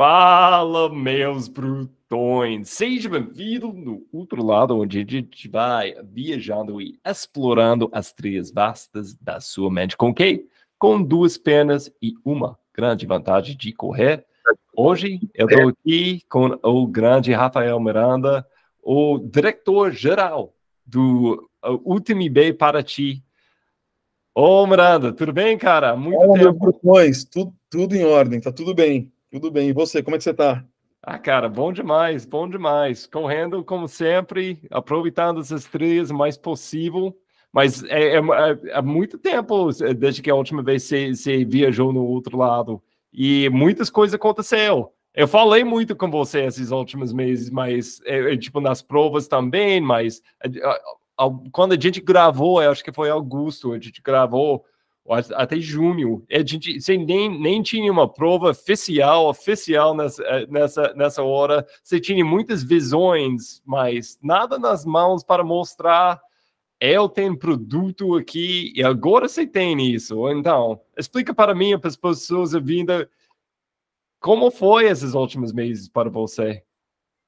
Fala, meus brutões! Seja bem-vindo no outro lado, onde a gente vai viajando e explorando as três vastas da sua mente. Com quem? Com duas pernas e uma grande vantagem de correr. Hoje eu estou aqui com o grande Rafael Miranda, o diretor-geral do uh, Ultimate Bay Paraty. Ô, Miranda, tudo bem, cara? Muito Olá, tempo. Meu brutões, tudo, tudo em ordem, tá tudo bem. Tudo bem. E você, como é que você está? Ah, cara, bom demais, bom demais. Correndo como sempre, aproveitando as estrelas o mais possível. Mas é, é, é, é muito tempo desde que a última vez você, você viajou no outro lado e muitas coisas aconteceu. Eu falei muito com você esses últimos meses, mas é, é tipo nas provas também, mas é, quando a gente gravou, eu acho que foi em agosto, a gente gravou até junho. É, a gente você nem, nem tinha uma prova oficial, oficial nessa, eh, nessa, nessa hora. Você tinha muitas visões, mas nada nas mãos para mostrar. Eu é tenho produto aqui e agora você tem isso. Então, explica para mim, para as pessoas vindo, como foi esses últimos meses para você?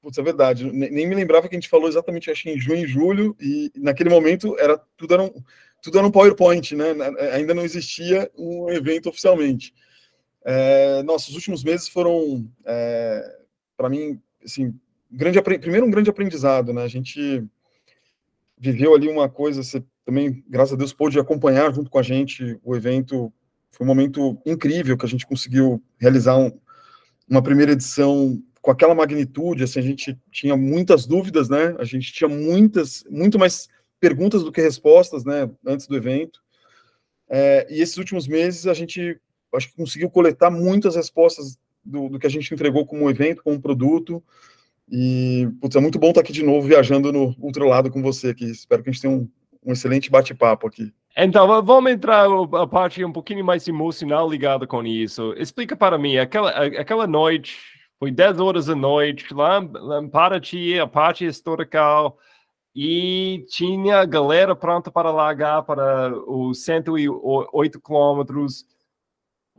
Putz, é verdade. Nem me lembrava que a gente falou exatamente, acho em junho e julho, e naquele momento era tudo era um, tudo era um PowerPoint, né? Ainda não existia um evento oficialmente. É, nossos últimos meses foram, é, para mim, assim, grande, primeiro um grande aprendizado, né? A gente viveu ali uma coisa, você também, graças a Deus, pôde acompanhar junto com a gente o evento. Foi um momento incrível que a gente conseguiu realizar um, uma primeira edição com aquela magnitude, assim, a gente tinha muitas dúvidas, né? A gente tinha muitas, muito mais perguntas do que respostas, né, antes do evento. É, e esses últimos meses a gente acho que conseguiu coletar muitas respostas do, do que a gente entregou como evento, como produto. E putz, é muito bom estar aqui de novo viajando no outro lado com você aqui. Espero que a gente tenha um, um excelente bate-papo aqui. Então, vamos entrar a parte um pouquinho mais emocional ligada com isso. Explica para mim, aquela, aquela noite, foi 10 horas da noite, lá, lá em Paraty, a parte historical, e tinha galera pronta para largar para os 108 quilômetros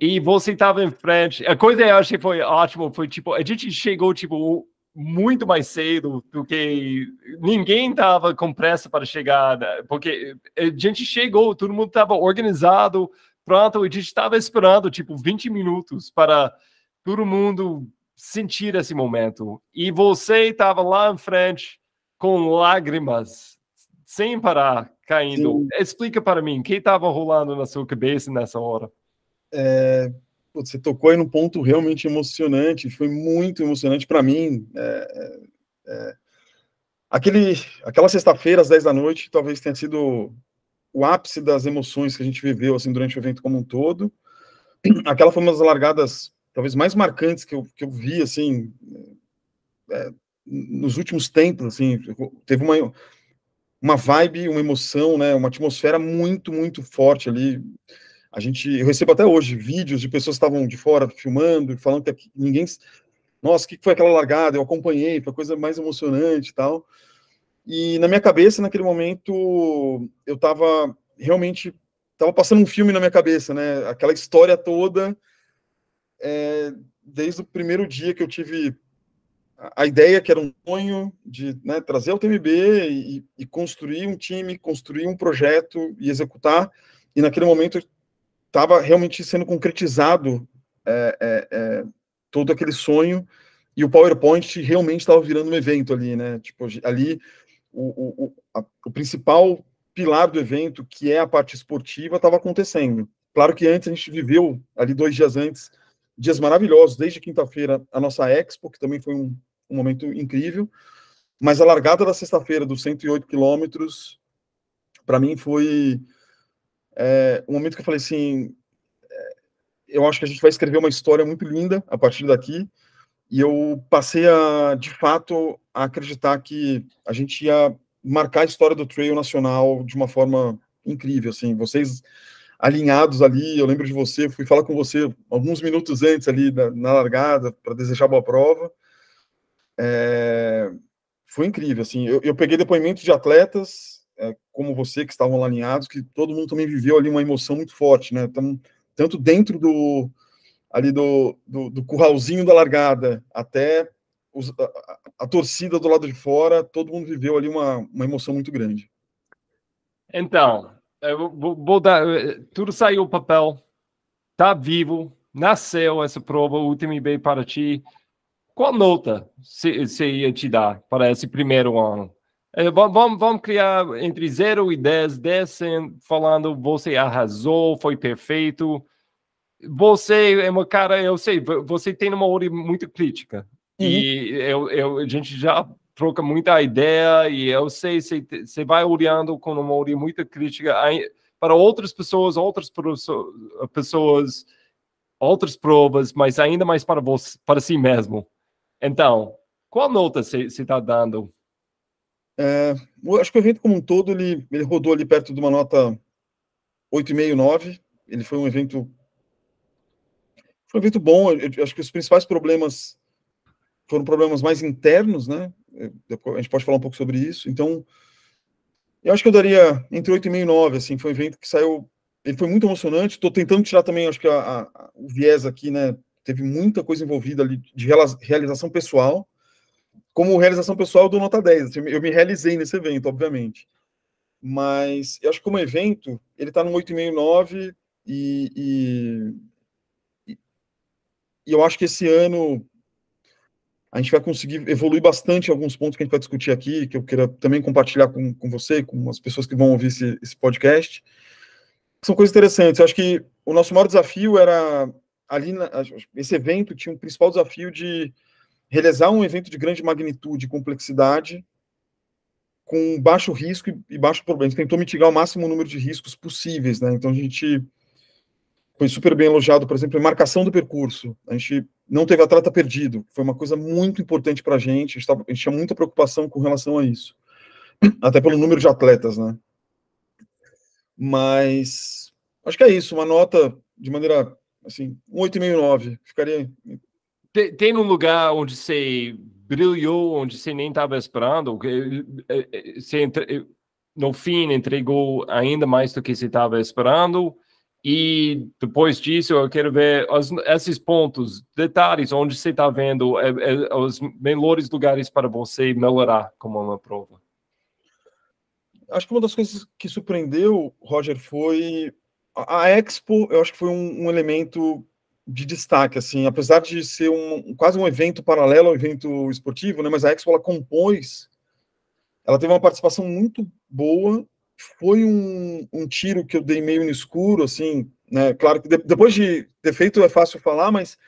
e você estava em frente. A coisa que eu achei foi ótimo foi tipo a gente chegou tipo muito mais cedo do que ninguém estava com pressa para chegar, né? porque a gente chegou, todo mundo estava organizado, pronto, a gente estava esperando tipo 20 minutos para todo mundo sentir esse momento. E você estava lá em frente com lágrimas, sem parar, caindo. Sim. Explica para mim, o que estava rolando na sua cabeça nessa hora? É, você tocou aí num ponto realmente emocionante, foi muito emocionante para mim. É, é, é, aquele, aquela sexta-feira, às 10 da noite, talvez tenha sido o ápice das emoções que a gente viveu assim durante o evento como um todo. Aquela foi uma das largadas talvez mais marcantes que eu, que eu vi, assim, é, nos últimos tempos, assim, teve uma, uma vibe, uma emoção, né, uma atmosfera muito, muito forte ali. A gente, eu recebo até hoje vídeos de pessoas que estavam de fora filmando, falando que ninguém. Nossa, o que foi aquela largada? Eu acompanhei, foi a coisa mais emocionante e tal. E na minha cabeça, naquele momento, eu estava realmente tava passando um filme na minha cabeça, né? Aquela história toda, é, desde o primeiro dia que eu tive a ideia que era um sonho de né, trazer o TMB e, e, construir um time, construir um projeto e executar. E naquele momento estava realmente sendo concretizado é, é, é, todo aquele sonho e o PowerPoint realmente estava virando um evento ali, né? Tipo, ali o, o, a, o principal pilar do evento, que é a parte esportiva, estava acontecendo. Claro que antes a gente viveu ali dois dias antes dias maravilhosos, desde quinta-feira, a nossa Expo, que também foi um, um momento incrível. Mas a largada da sexta-feira dos 108 quilômetros, para mim foi é, um momento que eu falei assim, é, eu acho que a gente vai escrever uma história muito linda a partir daqui. E eu passei a, de fato, a acreditar que a gente ia marcar a história do trail nacional de uma forma incrível, assim, vocês alinhados ali, eu lembro de você, fui falar com você alguns minutos antes ali na, na largada para desejar boa prova, é, foi incrível, assim, eu, eu, peguei depoimentos de atletas é, como você, que estavam lá alinhados, que todo mundo também viveu ali uma emoção muito forte, né, então, tanto dentro do, ali do, do, do curralzinho da largada, até os, a, a, torcida do lado de fora, todo mundo viveu ali uma, uma emoção muito grande. Então, vou dar, eh, tudo saiu o papel, tá vivo, nasceu essa prova, o último bem para ti, qual nota você ia te dar para esse primeiro ano? É, vamos, vamos criar entre 0 e 10, 10 falando você arrasou, foi perfeito. Você é uma cara, eu sei, você tem uma hora muito crítica. Uhum. E eu, eu, a gente já troca muita ideia e eu sei, você vai olhando com uma hora muito crítica para outras pessoas, outras pessoas, outras provas, mas ainda mais para você, para si mesmo. Então, qual nota você está dando? É, eu acho que o evento como um todo, ele, ele rodou ali perto de uma nota 8,5, 9. Ele foi um evento... Foi um evento bom. Eu, eu acho que os principais problemas foram problemas mais internos, né? É, a gente pode falar um pouco sobre isso. Então, eu acho que eu daria entre 8,5 e 9, assim, foi um evento que saiu... Ele foi muito emocionante. Estou tentando tirar também, acho que a, a, o viés aqui, né? teve muita coisa envolvida ali de realização pessoal. Como realização pessoal, do nota 10. Assim, eu me realizei nesse evento, obviamente. Mas eu acho que como evento, ele está no 8,5, 9 e, e, e eu acho que esse ano a gente vai conseguir evoluir bastante alguns pontos que a gente vai discutir aqui, que eu queira também compartilhar com, com você, com as pessoas que vão ouvir esse, esse podcast. São coisas interessantes. Eu acho que o nosso maior desafio era ali na, esse evento tinha um principal desafio de realizar um evento de grande magnitude, e complexidade, com baixo risco e, baixo problema. A gente tentou mitigar o máximo número de riscos possíveis, né? Então a gente foi super bem elogiado, por exemplo, em marcação do percurso. A gente não teve atleta perdido, foi uma coisa muito importante para a gente. a gente tinha muita preocupação com relação a isso, até pelo número de atletas, né? Mas acho que é isso. Uma nota de maneira Assim, um 8,5, 9. Ficaria. Tem, tem um lugar onde você brilhou, onde você nem estava esperando? É, é, é, você entre... no fim entregou ainda mais do que você estava esperando? E depois disso, eu quero ver as, esses pontos, detalhes, onde você está vendo é, é, os melhores lugares para você melhorar como uma prova. Acho que uma das coisas que surpreendeu, Roger, foi a Expo, eu acho que foi um, um elemento de destaque, assim, apesar de ser um, quase um evento paralelo ao evento esportivo, né, mas a Expo, ela compôs, ela teve uma participação muito boa, foi um, um tiro que eu dei meio no escuro, assim, né, claro que de, depois de ter feito é fácil falar, mas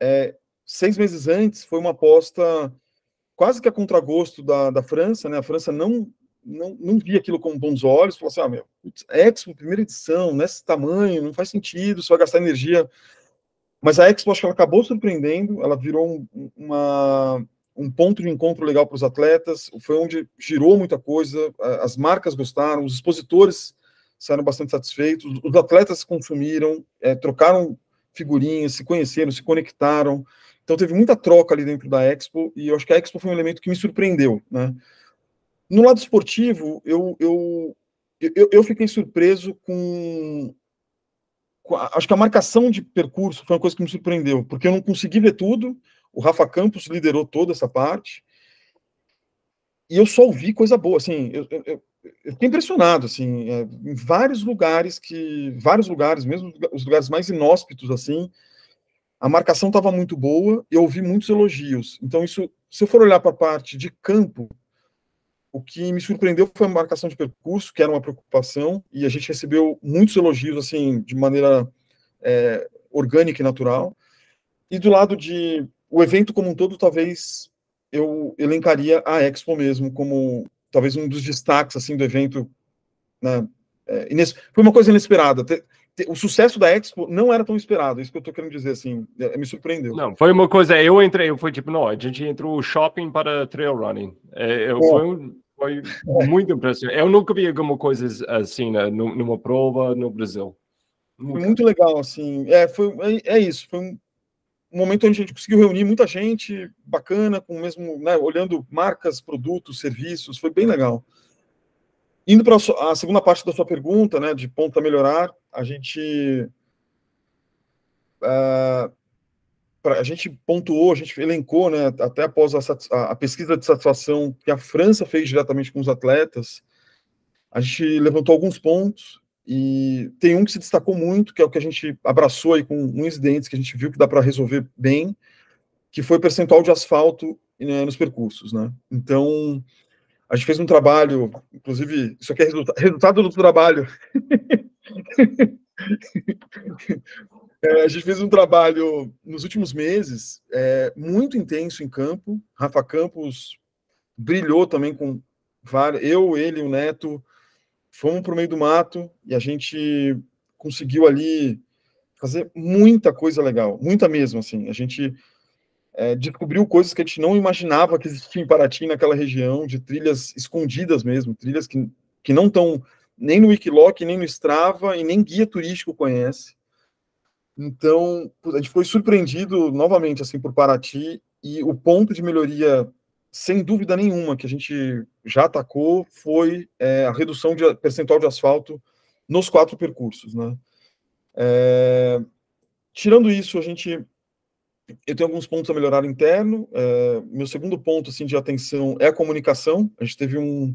é, seis meses antes foi uma aposta quase que a contragosto da, da França, né, a França não não, não vi aquilo com bons olhos, falou assim, ah, meu, putz, Expo, primeira edição, nesse né, tamanho, não faz sentido, você vai gastar energia. Mas a Expo, acho que ela acabou surpreendendo, ela virou um, uma, um ponto de encontro legal para os atletas, foi onde girou muita coisa, as marcas gostaram, os expositores saíram bastante satisfeitos, os atletas consumiram, é, trocaram figurinhas, se conheceram, se conectaram, então teve muita troca ali dentro da Expo, e eu acho que a Expo foi um elemento que me surpreendeu, né, no lado esportivo, eu, eu, eu, eu fiquei surpreso com, Acho que a marcação de percurso foi uma coisa que me surpreendeu, porque eu não consegui ver tudo. O Rafa Campos liderou toda essa parte. E eu só ouvi coisa boa. Assim, eu, eu, eu fiquei impressionado. Assim, é, em vários lugares, que vários lugares, mesmo os lugares mais inóspitos, assim, a marcação estava muito boa. Eu ouvi muitos elogios. Então, isso, se eu for olhar para a parte de campo, o que me surpreendeu foi a marcação de percurso, que era uma preocupação, e a gente recebeu muitos elogios, assim, de maneira é, orgânica e natural. E do lado de o evento como um todo, talvez eu elencaria a Expo mesmo como talvez um dos destaques assim do evento. Né? É, foi uma coisa inesperada o sucesso da Expo não era tão esperado, é isso que eu tô querendo dizer, assim, é, me surpreendeu. Não, foi uma coisa, eu entrei, eu fui tipo, não, a gente entrou shopping para trail running. É, eu, é. Foi, um, foi é. muito impressionante. Eu nunca vi alguma coisa assim, né, numa prova no Brasil. Nunca. Muito legal, assim, é, foi, é, é, isso, foi um momento onde a gente conseguiu reunir muita gente bacana, com mesmo, né, olhando marcas, produtos, serviços, foi bem legal. Indo para a segunda parte da sua pergunta, né, de ponto a melhorar, a gente é, pra, a gente pontuou, a gente elencou, né, até após a, a, pesquisa de satisfação que a França fez diretamente com os atletas, a gente levantou alguns pontos e tem um que se destacou muito, que é o que a gente abraçou aí com uns dentes que a gente viu que dá para resolver bem, que foi o percentual de asfalto né, nos percursos, né? Então a gente fez um trabalho, inclusive, isso aqui é resulta resultado do trabalho. é, a gente fez um trabalho nos últimos meses é, muito intenso em campo. Rafa Campos brilhou também com vários. Eu, ele, o Neto, fomos para o meio do mato e a gente conseguiu ali fazer muita coisa legal, muita mesmo. Assim, a gente é, descobriu coisas que a gente não imaginava que existiam em Paraty, naquela região, de trilhas escondidas mesmo, trilhas que, que não estão nem no Wikiloc, nem no Strava, e nem guia turístico conhece. Então, a gente foi surpreendido novamente assim por Paraty e o ponto de melhoria, sem dúvida nenhuma, que a gente já atacou foi é, a redução de percentual de asfalto nos quatro percursos, né? É, tirando isso, a gente eu tenho alguns pontos a melhorar interno. É, meu segundo ponto assim, de atenção é a comunicação. A gente teve um.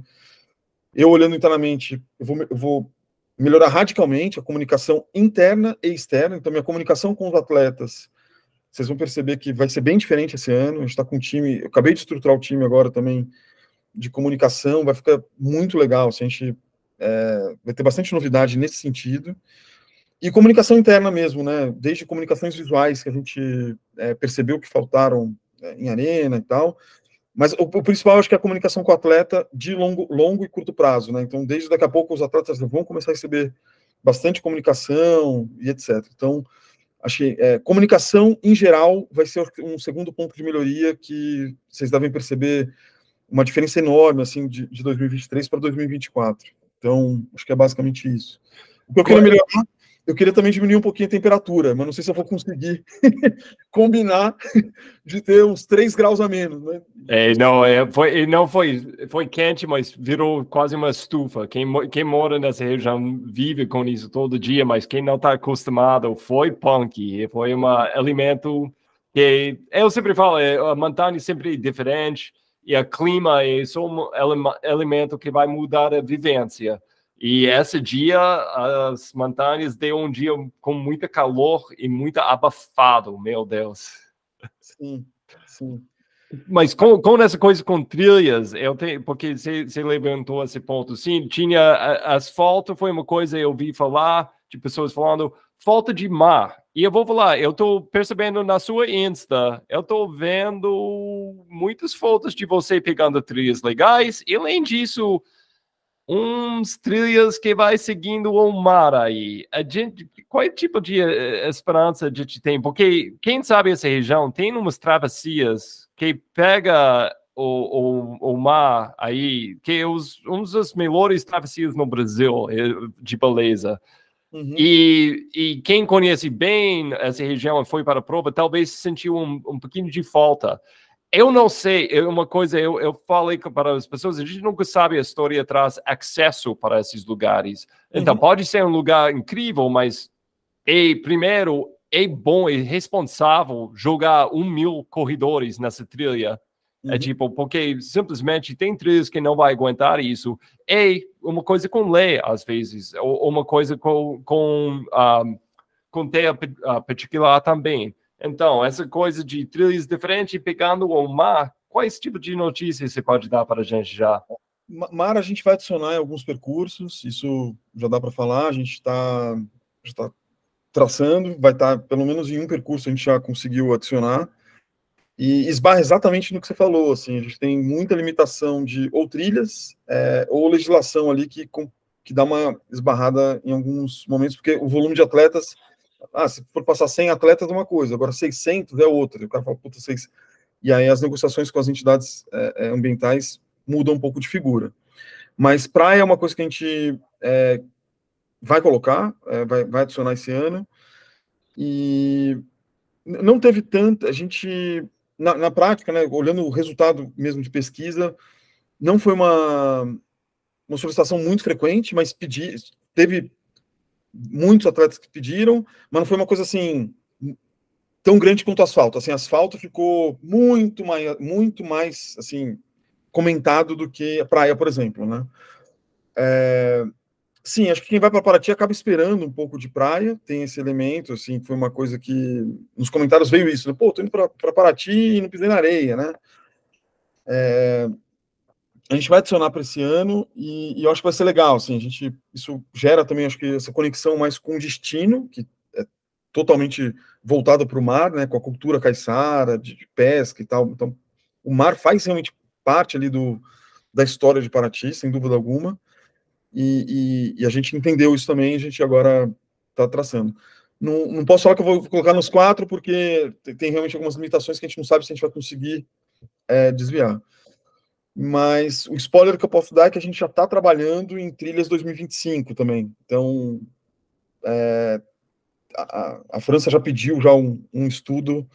Eu olhando internamente, eu vou, eu vou melhorar radicalmente a comunicação interna e externa. Então, minha comunicação com os atletas, vocês vão perceber que vai ser bem diferente esse ano. A gente está com um time. Eu acabei de estruturar o time agora também de comunicação, vai ficar muito legal. Assim, a gente é, vai ter bastante novidade nesse sentido. E comunicação interna mesmo, né? Desde comunicações visuais que a gente é, percebeu que faltaram é, em arena e tal. Mas o, o, principal acho que é a comunicação com o atleta de longo, longo e curto prazo, né? Então, desde daqui a pouco os atletas vão começar a receber bastante comunicação e etc. Então, acho que é, comunicação em geral vai ser um segundo ponto de melhoria que vocês devem perceber uma diferença enorme assim de, de 2023 para 2024. Então, acho que é basicamente isso. O que eu quero melhorar eu queria também diminuir um pouquinho a temperatura, mas não sei se eu vou conseguir combinar de ter uns 3 graus a menos, né? É, não, é, foi, não foi, foi quente, mas virou quase uma estufa. Quem, quem mora nessa região vive com isso todo dia, mas quem não está acostumado foi punk, foi um alimento que eu sempre falo, é, a montanha é sempre é diferente e o clima é só um elemento que vai mudar a vivência. E esse dia, as montanhas deu um dia com muito calor e muito abafado, meu Deus. Sim, sim. Mas com, com essa coisa com trilhas, eu tenho, porque você levantou esse ponto, sim, tinha asfalto, foi uma coisa eu vi falar de pessoas falando falta de mar. E eu vou falar, eu estou percebendo na sua Insta, eu estou vendo muitas fotos de você pegando trilhas legais, e além disso, uns trilhas que vai seguindo o mar aí. A gente, qual é o tipo de eh, eh, esperança a gente tem? Porque quem sabe essa região tem umas travessias que pega o, o, o mar aí, que é os, um dos melhores travessias no Brasil eh, de beleza. Uhum. E, e quem conhece bem essa região e foi para a prova, talvez sentiu um, um pouquinho de falta eu não sei, uma coisa, eu, eu falei para as pessoas, a gente nunca sabe a história traz acesso para esses lugares. Então, uhum. pode ser um lugar incrível, mas é, primeiro é bom e é responsável jogar um mil corredores nessa trilha. É uhum. É tipo, porque simplesmente tem trilhas que não vai aguentar isso. E é uma coisa com lei, às vezes, ou uma coisa com, com, um, ah, com ter particular também. Então, essa coisa de trilhas diferentes pegando o mar, quais é tipos de notícias você pode dar para a gente já? Mar, a gente vai adicionar em alguns percursos, isso já dá para falar, a gente está tá traçando, vai estar, tá, pelo menos em um percurso, a gente já conseguiu adicionar. E esbarra exatamente no que você falou, assim, a gente tem muita limitação de ou trilhas é, ou legislação ali que, que dá uma esbarrada em alguns momentos, porque o volume de atletas ah, se for passar 100 atletas é uma coisa, agora 600 é outra. E o cara fala, puta, 6... E aí as negociações com as entidades é, é, ambientais mudam um pouco de figura. Mas praia é uma coisa que a gente é, vai colocar, é, vai, vai adicionar esse ano. E não teve tanto. A gente, na, na prática, né, olhando o resultado mesmo de pesquisa, não foi uma, uma solicitação muito frequente, mas pedi, teve muitos atletas que pediram, mas não foi uma coisa assim tão grande quanto o asfalto. Assim, asfalto ficou muito mais, muito mais assim comentado do que a praia, por exemplo, né? É... Sim, acho que quem vai para Paraty acaba esperando um pouco de praia, tem esse elemento, assim, foi uma coisa que nos comentários veio isso, né? Pô, tô indo para Paraty e não pisei na areia, né? É a gente vai adicionar para esse ano e, e, eu acho que vai ser legal, assim, a gente, isso gera também, acho que essa conexão mais com o destino, que é totalmente voltada para o mar, né, com a cultura caiçara, de, de, pesca e tal, então o mar faz realmente parte ali do, da história de Paraty, sem dúvida alguma, e, e, e a gente entendeu isso também, a gente agora está traçando. Não, não posso falar que eu vou colocar nos quatro, porque tem, tem realmente algumas limitações que a gente não sabe se a gente vai conseguir é, desviar. Mas o spoiler que eu posso dar é que a gente já está trabalhando em trilhas 2025 também. Então, é, a, a, França já pediu já um, um estudo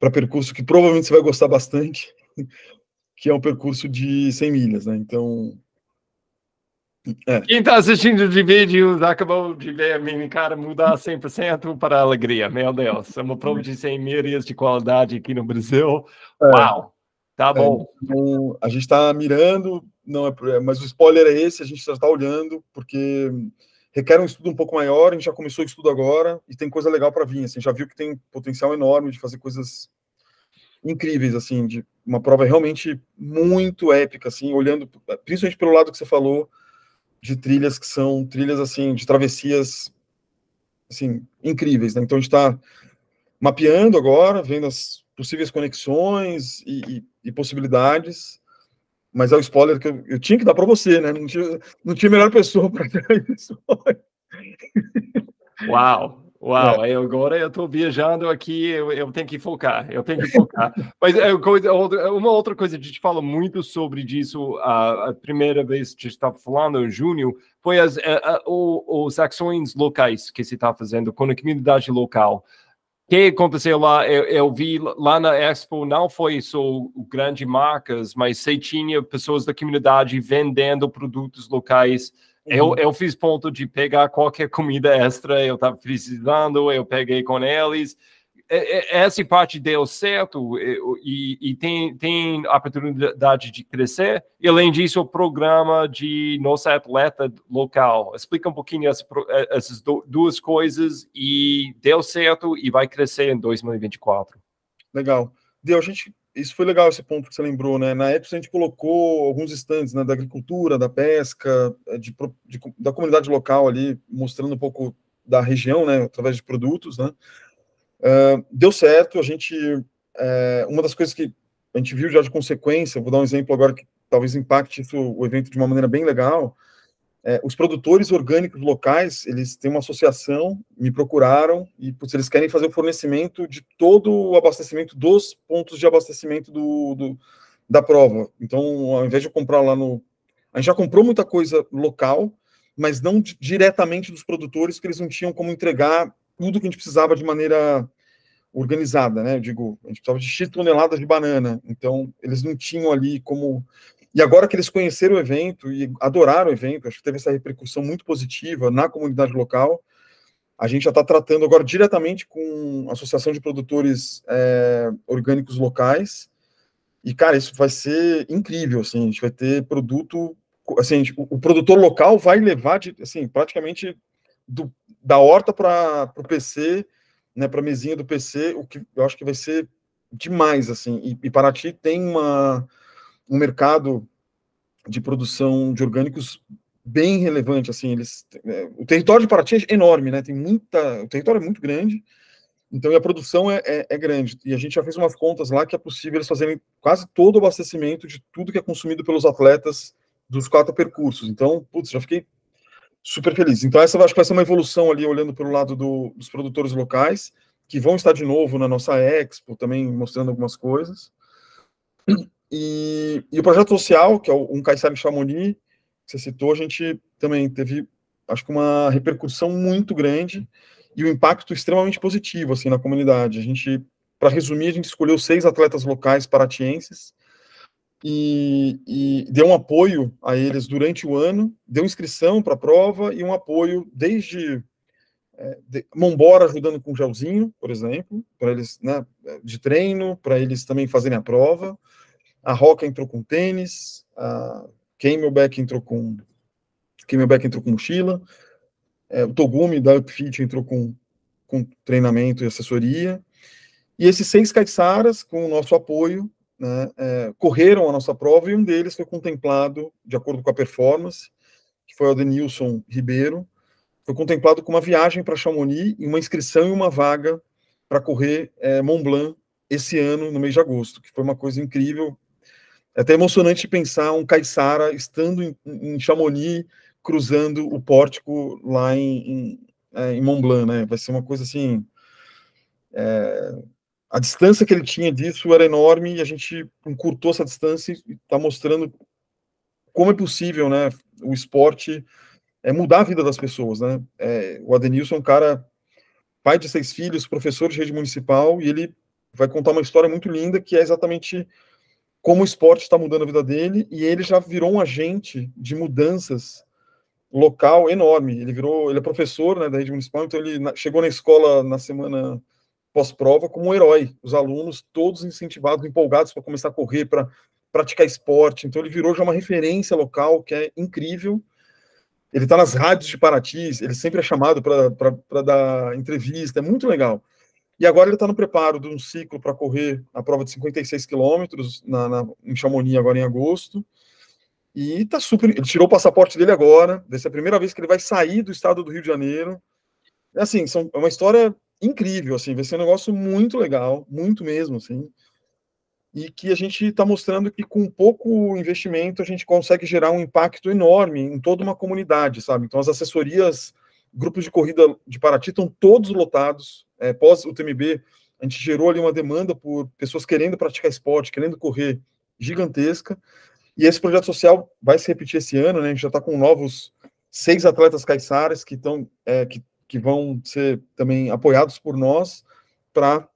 para percurso que provavelmente você vai gostar bastante, que é um percurso de 100 milhas, né? Então, é. Quem está assistindo de vídeo acabou de ver a minha cara mudar 100% para alegria. Meu Deus, é uma prova de 100 milhas de qualidade aqui no Brasil. É. Uau! Tá é, bom. É, então, a gente está mirando, não é, é, mas o spoiler é esse, a gente já está olhando, porque requer um estudo um pouco maior, a gente já começou o estudo agora e tem coisa legal para vir, assim, já viu que tem potencial enorme de fazer coisas incríveis, assim, de uma prova realmente muito épica, assim, olhando principalmente pelo lado que você falou de trilhas que são trilhas, assim, de travessias, assim, incríveis, né? Então a gente está mapeando agora, vendo as possíveis conexões e, e, e possibilidades. Mas é o spoiler que eu, eu tinha que dar para você, né? Não tinha, não tinha melhor pessoa para dar isso. Uau! Uau, é. agora eu estou viajando aqui, eu, eu, tenho que focar, eu tenho que focar. Mas é, coisa, uma outra coisa, a gente fala muito sobre disso, a, a primeira vez que a gente estava falando, em junho, foi as, a, é, a, o, os ações locais que se está fazendo com a comunidade local. O que aconteceu lá, eu, eu, vi lá na Expo, não foi só grandes marcas, mas você tinha pessoas da comunidade vendendo produtos locais. Uhum. Eu, eu fiz ponto de pegar qualquer comida extra eu estava precisando, eu peguei com eles. É, é, é essa parte deu certo e, e, tem, tem a oportunidade de crescer. E, além disso, o programa de nossa atleta local. Explica um pouquinho essa, essas duas coisas e deu certo e vai crescer em 2024. Legal. Deu, a gente isso foi legal esse ponto que você lembrou, né? Na época a gente colocou alguns estandes né, da agricultura, da pesca, de, de, da comunidade local ali, mostrando um pouco da região, né? Através de produtos, né? deu certo, a gente. Eh, uma das coisas que a gente viu já de consequência, vou dar um exemplo agora que talvez impacte isso, o evento de uma maneira bem legal. É, os produtores orgânicos locais, eles têm uma associação, me procuraram, e putz, eles querem fazer o fornecimento de todo o abastecimento dos pontos de abastecimento do, do, da prova. Então, ao invés de comprar lá no. A gente já comprou muita coisa local, mas não diretamente dos produtores, que eles não tinham como entregar tudo que a gente precisava de maneira organizada, né? Eu digo, a gente precisava de X toneladas de banana. Então, eles não tinham ali como. E agora que eles conheceram o evento e adoraram o evento, acho que teve essa repercussão muito positiva na comunidade local. A gente já está tratando agora diretamente com a Associação de Produtores é, Orgânicos Locais. E, cara, isso vai ser incrível, assim, a gente vai ter produto, assim, gente, o, o, produtor local vai levar, de, assim, praticamente do da horta para o PC, né, para a mesinha do PC, o que eu acho que vai ser demais, assim. E, e Paraty tem uma, um mercado de produção de orgânicos bem relevante, assim. Eles, é, o território de Paraty é enorme, né? Tem muita, o território é muito grande. Então, a produção é, é, é, grande. E a gente já fez umas contas lá que é possível eles fazerem quase todo o abastecimento de tudo que é consumido pelos atletas dos quatro percursos. Então, putz, já fiquei super feliz. Então, essa acho que vai ser uma evolução ali, olhando pelo lado do, dos produtores locais, que vão estar de novo na nossa Expo, também mostrando algumas coisas. E, e o projeto social, que é o, um Caissar de Chamonix, que você citou, a gente também teve, acho que uma repercussão muito grande e um impacto extremamente positivo, assim, na comunidade. A gente, para resumir, a gente escolheu seis atletas locais paratienses, e, e deu um apoio a eles durante o ano, deu inscrição para a prova e um apoio desde é, de, Mombora ajudando com gelzinho, por exemplo, para eles, né, de treino, para eles também fazerem a prova. A Roca entrou com tênis, a Camelback entrou com Camelback entrou com mochila, é, o Togumi da Upfit entrou com, com treinamento e assessoria. E esses seis caiçaras, com o nosso apoio, né, é, correram a nossa prova e um deles foi contemplado, de acordo com a performance, que foi o Denilson Ribeiro, foi contemplado com uma viagem para Chamonix e uma inscrição e uma vaga para correr é, Mont Blanc esse ano, no mês de agosto, que foi uma coisa incrível. É até emocionante pensar um caiçara estando em, em Chamonix, cruzando o pórtico lá em, em, é, em Mont Blanc, né? Vai ser uma coisa assim. É, a distância que ele tinha disso era enorme e a gente encurtou essa distância e está mostrando como é possível, né? O esporte é mudar a vida das pessoas, né? É, o Adenilson é um cara, pai de seis filhos, professor de rede municipal, e ele vai contar uma história muito linda que é exatamente como o esporte está mudando a vida dele e ele já virou um agente de mudanças local enorme. Ele virou, ele é professor né, da rede municipal, então ele chegou na escola na semana pós-prova como um herói. Os alunos todos incentivados, empolgados para começar a correr, para praticar esporte. Então ele virou já uma referência local que é incrível. Ele está nas rádios de Paraty, ele sempre é chamado para dar entrevista, é muito legal. E agora ele está no preparo de um ciclo para correr a prova de 56 quilômetros na, na, em Chamonix, agora em agosto. E está super. Ele tirou o passaporte dele agora. Vai ser é a primeira vez que ele vai sair do estado do Rio de Janeiro. É assim, são, é uma história incrível, assim, vai ser um negócio muito legal, muito mesmo, assim, e que a gente está mostrando que com pouco investimento a gente consegue gerar um impacto enorme em toda uma comunidade, sabe? Então as assessorias, grupos de corrida de Paraty estão todos lotados, é, pós o TMB, a gente gerou ali uma demanda por pessoas querendo praticar esporte, querendo correr, gigantesca, e esse projeto social vai se repetir esse ano, né? A gente já está com novos seis atletas caiçaras que estão é, que que vão ser também apoiados por nós para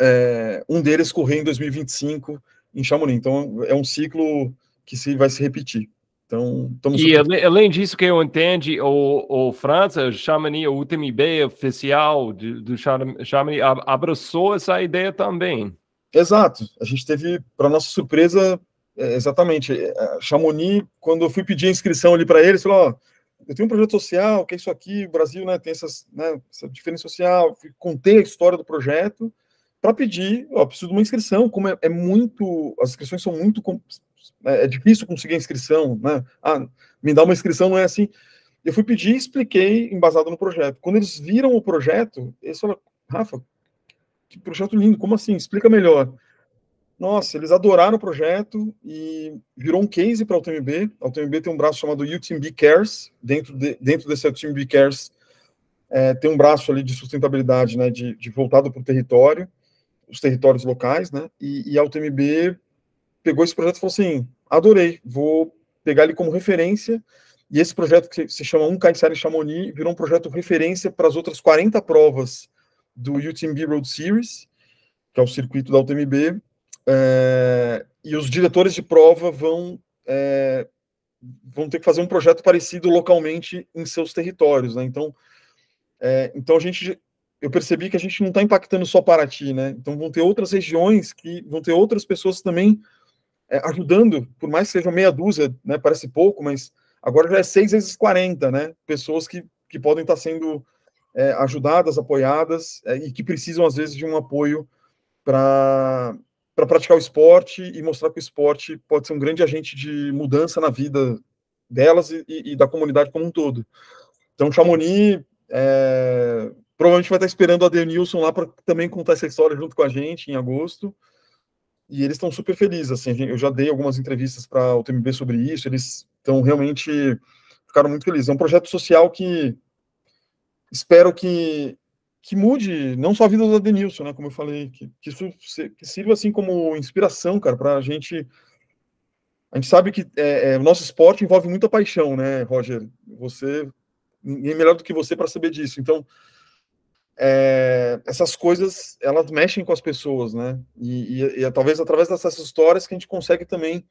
é, um deles correr em 2025 em Chamonix. Então é um ciclo que se vai se repetir. Então, estamos e além disso que eu entendo, o, o França, Chamonix, o UTMB oficial do, do Chamonix, abraçou essa ideia também. Exato. A gente teve, para nossa surpresa, é, exatamente, é, Chamonix, quando eu fui pedir a inscrição ali para eles, falou, ó, eu tenho um projeto social, que é isso aqui, o Brasil né, tem essas, né, essa diferença social, contei a história do projeto, para pedir, ó, preciso de uma inscrição, como é, é muito, as inscrições são muito, é, é, difícil conseguir a inscrição, né, ah, me dá uma inscrição, não é assim. Eu fui pedir expliquei, embasado no projeto. Quando eles viram o projeto, eles falaram, Rafa, que projeto lindo, como assim? Explica melhor. Nossa, eles adoraram o projeto e virou um case para a UTMB. A UTMB tem um braço chamado UTMB Cares. Dentro, de, dentro desse UTMB Cares é, tem um braço ali de sustentabilidade, né, de, de voltado para o território, os territórios locais, né? E, e a UTMB pegou esse projeto e falou assim: adorei, vou pegar ele como referência. E esse projeto que se chama Um Caixari Chamonix virou um projeto referência para as outras 40 provas do UTMB Road Series, que é o circuito da UTMB, é, e os diretores de prova vão, é, vão ter que fazer um projeto parecido localmente em seus territórios, né? Então, é, então a gente, eu percebi que a gente não está impactando só Paraty, né? Então vão ter outras regiões que vão ter outras pessoas também é, ajudando, por mais que seja meia dúzia, né? Parece pouco, mas agora já é seis vezes 40, né? Pessoas que, que podem estar tá sendo é, ajudadas, apoiadas é, e que precisam às vezes de um apoio para para praticar o esporte e mostrar que o esporte pode ser um grande agente de mudança na vida delas e, e da comunidade como um todo. Então, Chamonix é, provavelmente vai estar esperando a Denilson lá para também contar essa história junto com a gente em agosto. E eles estão super felizes. Assim, eu já dei algumas entrevistas para o TMB sobre isso. Eles estão realmente ficaram muito felizes. É um projeto social que espero que que mude não só a vida do Adenilson, né, como eu falei, que, que isso que sirva assim como inspiração, cara, para a gente. A gente sabe que é, é, o nosso esporte envolve muita paixão, né, Roger? Você ninguém é melhor do que você para saber disso. Então, é, essas coisas elas mexem com as pessoas, né? E, e, e, é talvez através dessas histórias que a gente consegue também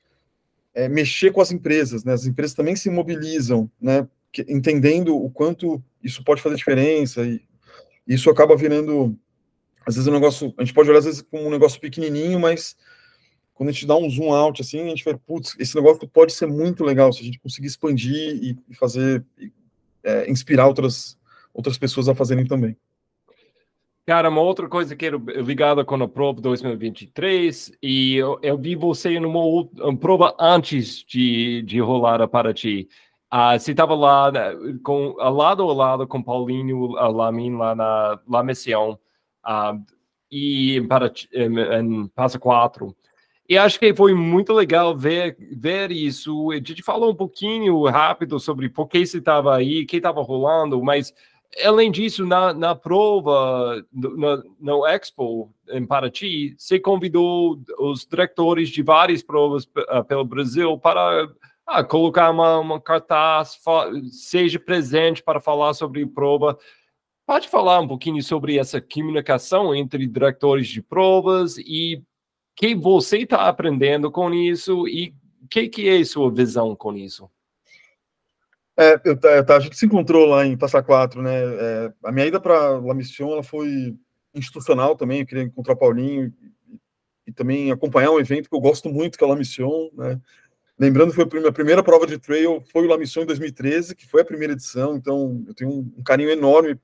é, mexer com as empresas, né? As empresas também se mobilizam, né? Que, entendendo o quanto isso pode fazer diferença e, isso acaba virando, às vezes, um negócio. A gente pode olhar, às vezes, como um negócio pequenininho, mas quando a gente dá um zoom out, assim, a gente vai, putz, esse negócio pode ser muito legal se a gente conseguir expandir e fazer, é, inspirar outras, outras pessoas a fazerem também. Cara, uma outra coisa que era ligada com a prova 2023, e eu, eu vi você numa uma prova antes de, de rolar a Paraty. ti ah, se você estava lá né, com, a lado a lado com Paulinho Lamin lá na La Missão uh, ah, e em, em, em Passa 4. E acho que foi muito legal ver, ver isso. A gente falou um pouquinho rápido sobre por que você estava aí, o que estava rolando, mas além disso, na, na prova, no, no, Expo em Paraty, você convidou os diretores de várias provas ah, pelo Brasil para ah, colocar uma, uma cartaz, seja presente para falar sobre prova. Pode falar um pouquinho sobre essa comunicação entre diretores de provas e que você está aprendendo com isso e o que, que é sua visão com isso? É, eu, a gente se encontrou lá em Passa Quatro, né? É, a minha ida para La Mission ela foi institucional também. Eu queria encontrar Paulinho e, e, também acompanhar um evento que eu gosto muito, que é La Mission, né? Lembrando que foi a minha primeira prova de trail foi o La Mission em 2013, que foi a primeira edição, então eu tenho um, um carinho enorme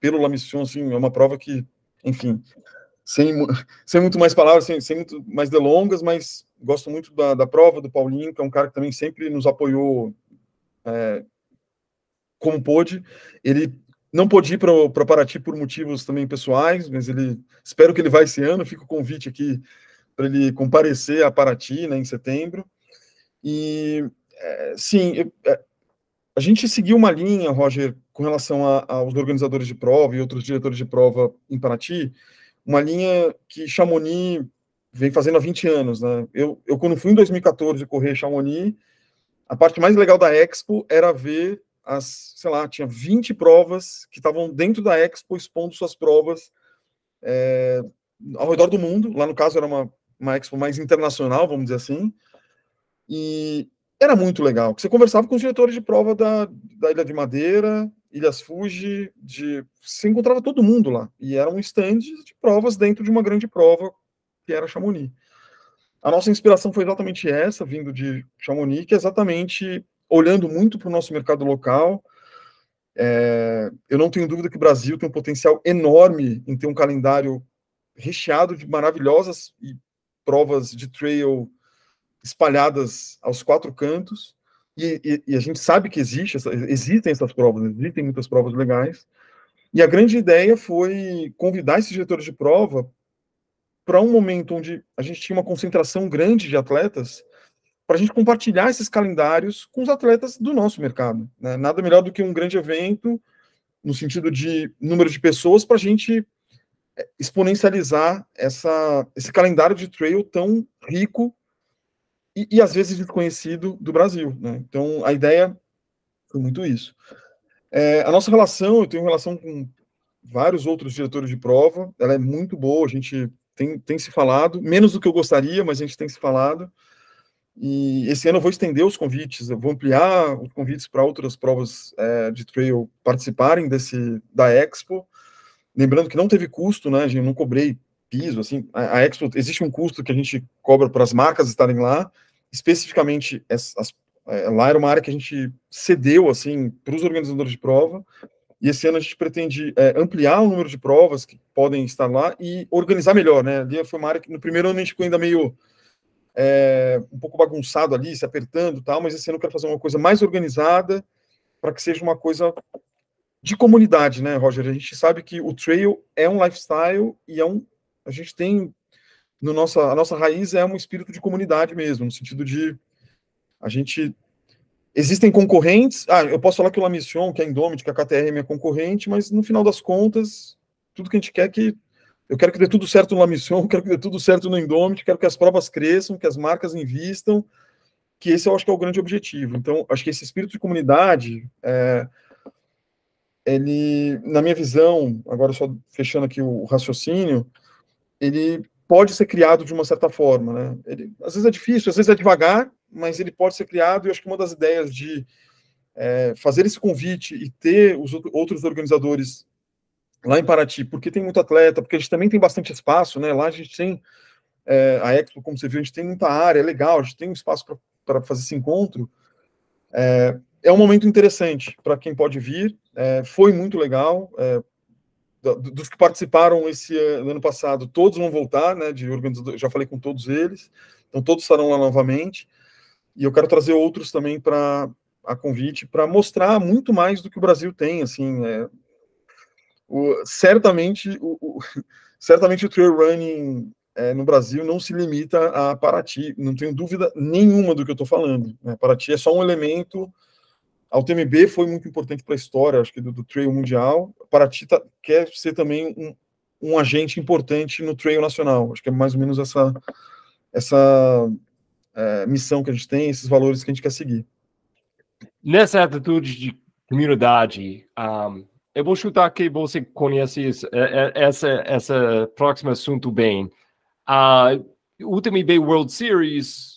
pelo La Mission, assim, é uma prova que, enfim, sem, sem muito mais palavras, sem, sem muito mais delongas, mas gosto muito da, da prova do Paulinho, que é um cara que também sempre nos apoiou é, como pôde. Ele não pôde ir para Paraty por motivos também pessoais, mas ele espero que ele vá esse ano. Fica o convite aqui para ele comparecer a Paraty né, em setembro. E, é, sim, é, a gente seguiu uma linha, Roger, com relação a, aos organizadores de prova e outros diretores de prova em Paraty, uma linha que Chamonix vem fazendo há 20 anos. Né? Eu, eu quando fui em 2014 correr Chamonix, a parte mais legal da Expo era ver as, sei lá, tinha 20 provas que estavam dentro da Expo expondo suas provas é, ao redor do mundo. Lá no caso era uma, uma Expo mais internacional, vamos dizer assim. E era muito legal, você conversava com os diretores de prova da, da Ilha de Madeira, Ilhas Fuji, de, você encontrava todo mundo lá. E era um stand de provas dentro de uma grande prova, que era Chamonix. A nossa inspiração foi exatamente essa, vindo de Chamonix, que é exatamente olhando muito para o nosso mercado local. É, eu não tenho dúvida que o Brasil tem um potencial enorme em ter um calendário recheado de maravilhosas provas de trail espalhadas aos quatro cantos, e, e, e a gente sabe que existe, existem essas provas, existem muitas provas legais, e a grande ideia foi convidar esses diretores de prova para um momento onde a gente tinha uma concentração grande de atletas, para a gente compartilhar esses calendários com os atletas do nosso mercado. Né? Nada melhor do que um grande evento, no sentido de número de pessoas, para a gente é, exponencializar essa, esse calendário de trail tão rico e, e às vezes desconhecido do Brasil. Né? Então, a ideia foi muito isso. É, a nossa relação, eu tenho relação com vários outros diretores de prova, ela é muito boa, a gente tem, tem se falado, menos do que eu gostaria, mas a gente tem se falado. E esse ano eu vou estender os convites, eu vou ampliar os convites para outras provas é, de trail participarem desse da Expo. Lembrando que não teve custo, né? A gente não cobrei piso, assim. A, a Expo existe um custo que a gente cobra para as marcas estarem lá, especificamente, é, lá era uma área que a gente cedeu assim para os organizadores de prova. E esse ano a gente pretende é, ampliar o número de provas que podem estar lá e organizar melhor, né? Ali foi uma área que no primeiro ano a gente ficou ainda meio é, um pouco bagunçado ali, se apertando, tal. Mas esse ano eu quero fazer uma coisa mais organizada para que seja uma coisa de comunidade, né, Roger? A gente sabe que o trail é um lifestyle e é um a gente tem no nossa, a nossa raiz é um espírito de comunidade mesmo, no sentido de a gente. Existem concorrentes. Ah, eu posso falar que o La Mission, que é a Indomit, que a KTR é minha concorrente, mas no final das contas, tudo que a gente quer é que. Eu quero que dê tudo certo no La Mission, quero que dê tudo certo no Indomit, quero que as provas cresçam, que as marcas invistam, que esse eu acho que é o grande objetivo. Então, acho que esse espírito de comunidade, é, ele, na minha visão, agora só fechando aqui o raciocínio, ele pode ser criado de uma certa forma. Né? Ele, às vezes é difícil, às vezes é devagar, mas ele pode ser criado, e acho que uma das ideias de é, fazer esse convite e ter os outros organizadores lá em Paraty, porque tem muito atleta, porque a gente também tem bastante espaço, né? Lá a gente tem é, a Expo, como você viu, a gente tem muita área, é legal, a gente tem um espaço para fazer esse encontro. É, é um momento interessante para quem pode vir, é, foi muito legal, é, dos que participaram esse eh, ano passado, todos vão voltar, né? De organizador, já falei com todos eles, então todos estarão lá novamente. E eu quero trazer outros também para a convite para mostrar muito mais do que o Brasil tem, assim, é, o, certamente o, o, certamente o trail running é, no Brasil não se limita a Paraty, não tenho dúvida nenhuma do que eu estou falando. Né? Paraty é só um elemento a UTMB foi muito importante para a história, acho que do, do trail mundial. Paraty tá, quer ser também um, um, agente importante no trail nacional. Acho que é mais ou menos essa essa é, missão que a gente tem, esses valores que a gente quer seguir. Nessa atitude de comunidade, um, eu vou chutar que você conhece esse, é, é, essa essa próximo assunto bem. A uh, UTMB World Series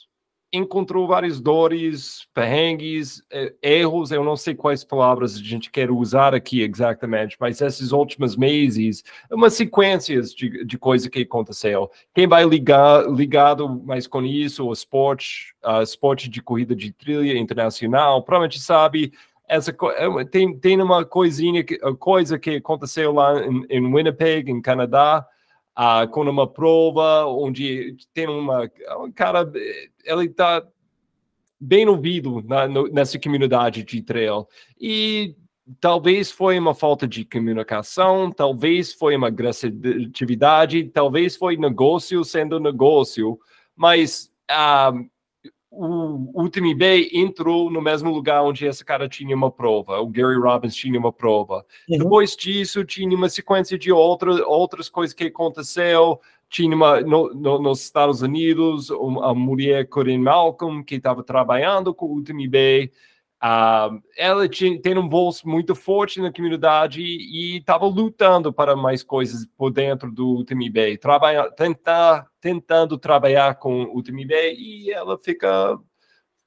encontrou várias dores, perrengues, eh, erros, eu não sei quais palavras a gente quer usar aqui exatamente, mas esses últimos meses, uma sequência de, de coisa que aconteceu. Quem vai ligar ligado mais com isso, o esporte, a esporte de corrida de trilha internacional, provavelmente sabe essa é tem tem uma coisinha coisa que aconteceu lá em, em Winnipeg, em Canadá, ah, com uma prova onde tem uma. É um cara, ele está bem ouvido na, no, nessa comunidade de trail. E talvez foi uma falta de comunicação, talvez foi uma agressividade, talvez foi negócio sendo negócio, mas. Um, ah, o, o Bay entrou no mesmo lugar onde esse cara tinha uma prova, o Gary Robbins tinha uma prova. Uhum. Depois disso, tinha uma sequência de outra, outras coisas que aconteceu. Tinha uma, no, no, nos Estados Unidos, uma, a mulher Corinne Malcolm, que estava trabalhando com o Tammy Bay, Uh, ela tinha, tem um bolso muito forte na comunidade e estava lutando para mais coisas por dentro do UTMB, trabalha, tentar, tentando trabalhar com o UTMB e ela fica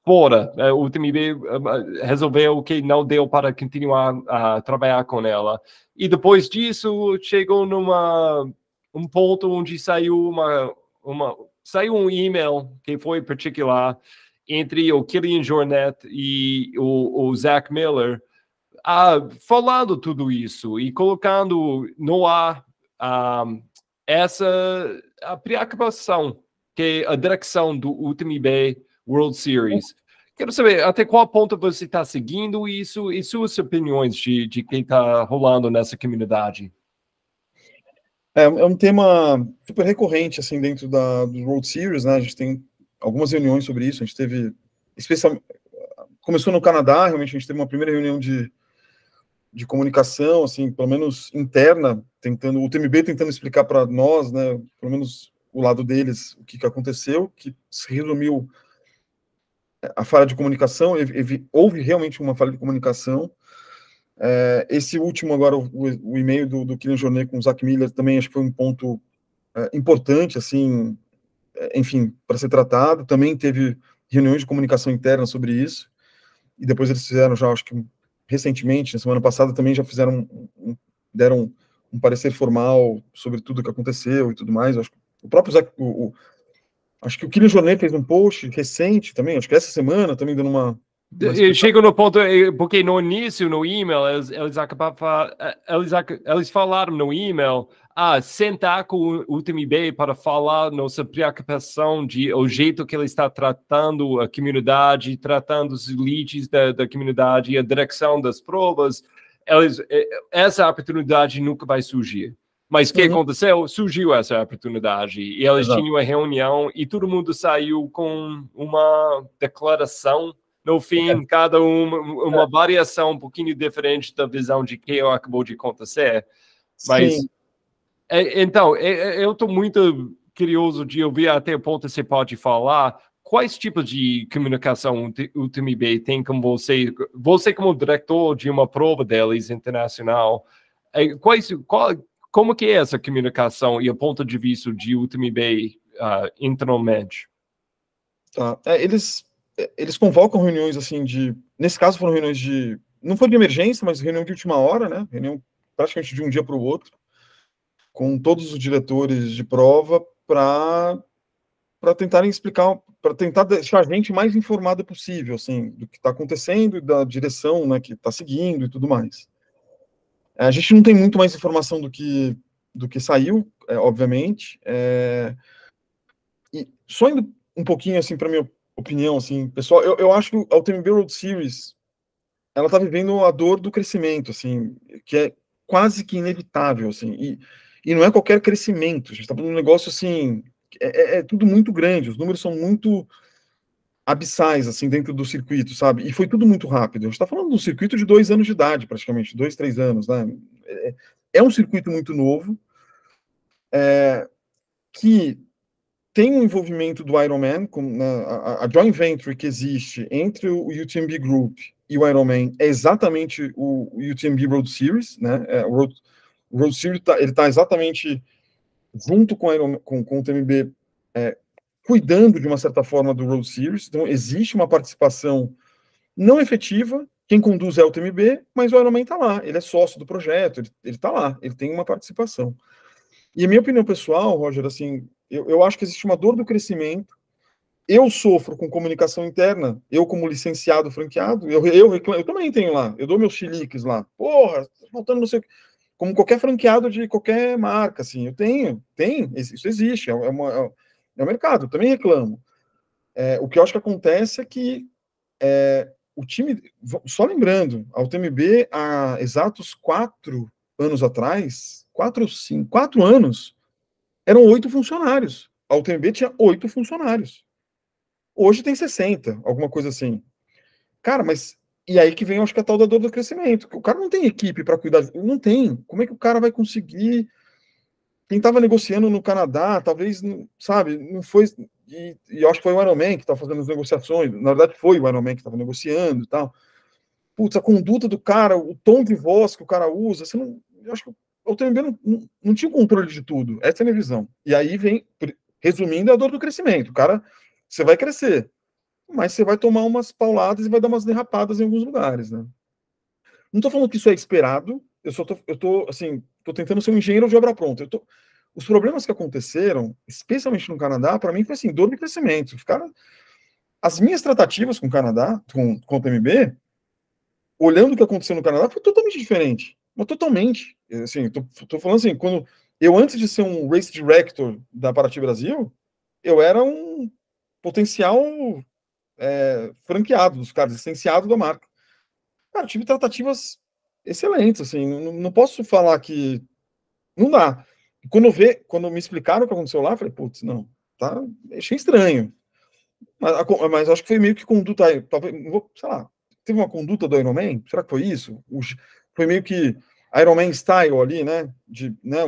fora. É, o UTMB ah, ah, resolveu que não deu para continuar a trabalhar com ela. E depois disso, chegou numa um ponto onde saiu uma, uma saiu um e-mail que foi particular entre o Killian Jornet e o, o Zach Miller, ah, falando tudo isso e colocando no ar essa a preocupação que a direção do UTMB World Series. Quero saber até qual ponto você está seguindo isso e suas opiniões de, de quem está rolando nessa comunidade. É, é, um tema super recorrente assim dentro da, do World Series, né? A gente tem algumas reuniões sobre isso. A gente teve, especialmente, começou no Canadá, realmente a gente teve uma primeira reunião de, de comunicação, assim, pelo menos interna, tentando, o TMB tentando explicar para nós, né, pelo menos o lado deles, o que, que aconteceu, que se resumiu a falha de comunicação, houve realmente uma falha de comunicação. É, esse último agora, o, o e-mail do, do Kylian Jornet com o Zach Miller também acho que foi um ponto é, importante, assim, eh, enfim, para ser tratado. Também teve reuniões de comunicação interna sobre isso. E depois eles fizeram já, acho que recentemente, na semana passada, também já fizeram, um, deram um parecer formal sobre tudo o que aconteceu e tudo mais. acho o próprio Zé, o, o, acho que o Kylian Jornet fez um post recente também, acho que essa semana também dando uma eu chego no ponto, eh, porque no início, no e-mail, eles, eles, acabavam, eh, eles, eles falaram no e-mail ah, sentar com o Ultimo para falar nossa preocupação de o jeito que ele está tratando a comunidade, tratando os leads da, da comunidade, a direção das provas. Eles, essa oportunidade nunca vai surgir. Mas o que uhum. aconteceu? Surgiu essa oportunidade e eles Exato. tinham uma reunião e todo mundo saiu com uma declaração no fim, é. cada uma, uma é. variação um pouquinho diferente da visão de que acabou de acontecer. Mas Sim. É, então, é, é eu estou muito curioso de ouvir até o ponto que você pode falar quais tipos de comunicação o time B tem com você, você como diretor de uma prova deles internacional, é, quais, qual, como que é essa comunicação e o ponto de vista de Ultimi Bay uh, internamente? Tá. É, eles, é, eles convocam reuniões assim de. Nesse caso foram reuniões de. Não foi de emergência, mas reunião de última hora, né? Reunião praticamente de um dia para o outro com todos os diretores de prova para para tentarem explicar, para tentar deixar a gente mais informada possível, assim, do que está acontecendo e da direção, né, que está seguindo e tudo mais. A gente não tem muito mais informação do que do que saiu, é, obviamente. É... E só indo um pouquinho assim para minha opinião, assim, pessoal, eu, eu acho que a UTMB World Series ela está vivendo a dor do crescimento, assim, que é quase que inevitável, assim. E e não é qualquer crescimento, a gente está falando de um negócio assim, é, é, é, tudo muito grande, os números são muito abissais, assim, dentro do circuito, sabe? E foi tudo muito rápido. A gente está falando de um circuito de dois anos de idade, praticamente, dois, três anos, né? É, é, é um circuito muito novo, é, que tem um envolvimento do Ironman, com, né, a, a, joint venture que existe entre o UTMB Group e o Ironman é exatamente o, UTMB Road Series, né? É, Road, o Roncílio tá, ele está exatamente junto com, a, com, com o TMB é, cuidando de uma certa forma do Road Series, então existe uma participação não efetiva, quem conduz é o TMB, mas o Ironman está lá, ele é sócio do projeto, ele está lá, ele tem uma participação. E a minha opinião pessoal, Roger, assim, eu, eu acho que existe uma dor do crescimento, eu sofro com comunicação interna, eu como licenciado franqueado, eu, eu reclamo, eu também tenho lá, eu dou meus chiliques lá, porra, tá faltando não sei o que como qualquer franqueado de qualquer marca, assim, eu tenho, tem, isso existe, é, é uma, é, é um mercado, eu também reclamo. É, o que eu acho que acontece é que é, o time, só lembrando, a UTMB, há exatos quatro anos atrás, quatro, cinco, quatro anos, eram oito funcionários. A UTMB tinha oito funcionários. Hoje tem 60, alguma coisa assim. Cara, mas e aí que vem, acho que é a tal da dor do crescimento. O cara não tem equipe para cuidar, não tem. Como é que o cara vai conseguir? Quem estava negociando no Canadá, talvez, sabe, não foi. E, e acho que foi o Iron Man que estava fazendo as negociações. Na verdade, foi o Iron Man que estava negociando e tal. Putz, a conduta do cara, o tom de voz que o cara usa, você não. Eu acho que o TMB não, não, não tinha o controle de tudo. Essa é a minha visão. E aí vem, resumindo, a dor do crescimento. O cara, você vai crescer mas você vai tomar umas pauladas e vai dar umas derrapadas em alguns lugares, né? Não estou falando que isso é esperado, eu só tô, eu tô, assim, tô tentando ser um engenheiro de obra pronta. Eu tô, os problemas que aconteceram, especialmente no Canadá, para mim foi assim, dor de crescimento. Ficaram, as minhas tratativas com o Canadá, com, com o PMB, olhando o que aconteceu no Canadá, foi totalmente diferente. Mas totalmente. É, assim, tô, tô falando assim, quando eu, antes de ser um race director da Paraty Brasil, eu era um potencial é, franqueado dos caras, licenciado da marca. Cara, tive tratativas excelentes, assim, não, não posso falar que não dá. Quando eu quando me explicaram o que aconteceu lá, falei, putz, não, tá, achei estranho. Mas, mas acho que foi meio que conduta, talvez, sei lá, teve uma conduta do Iron Man? Será que foi isso? foi meio que Iron Man style ali, né? De, né?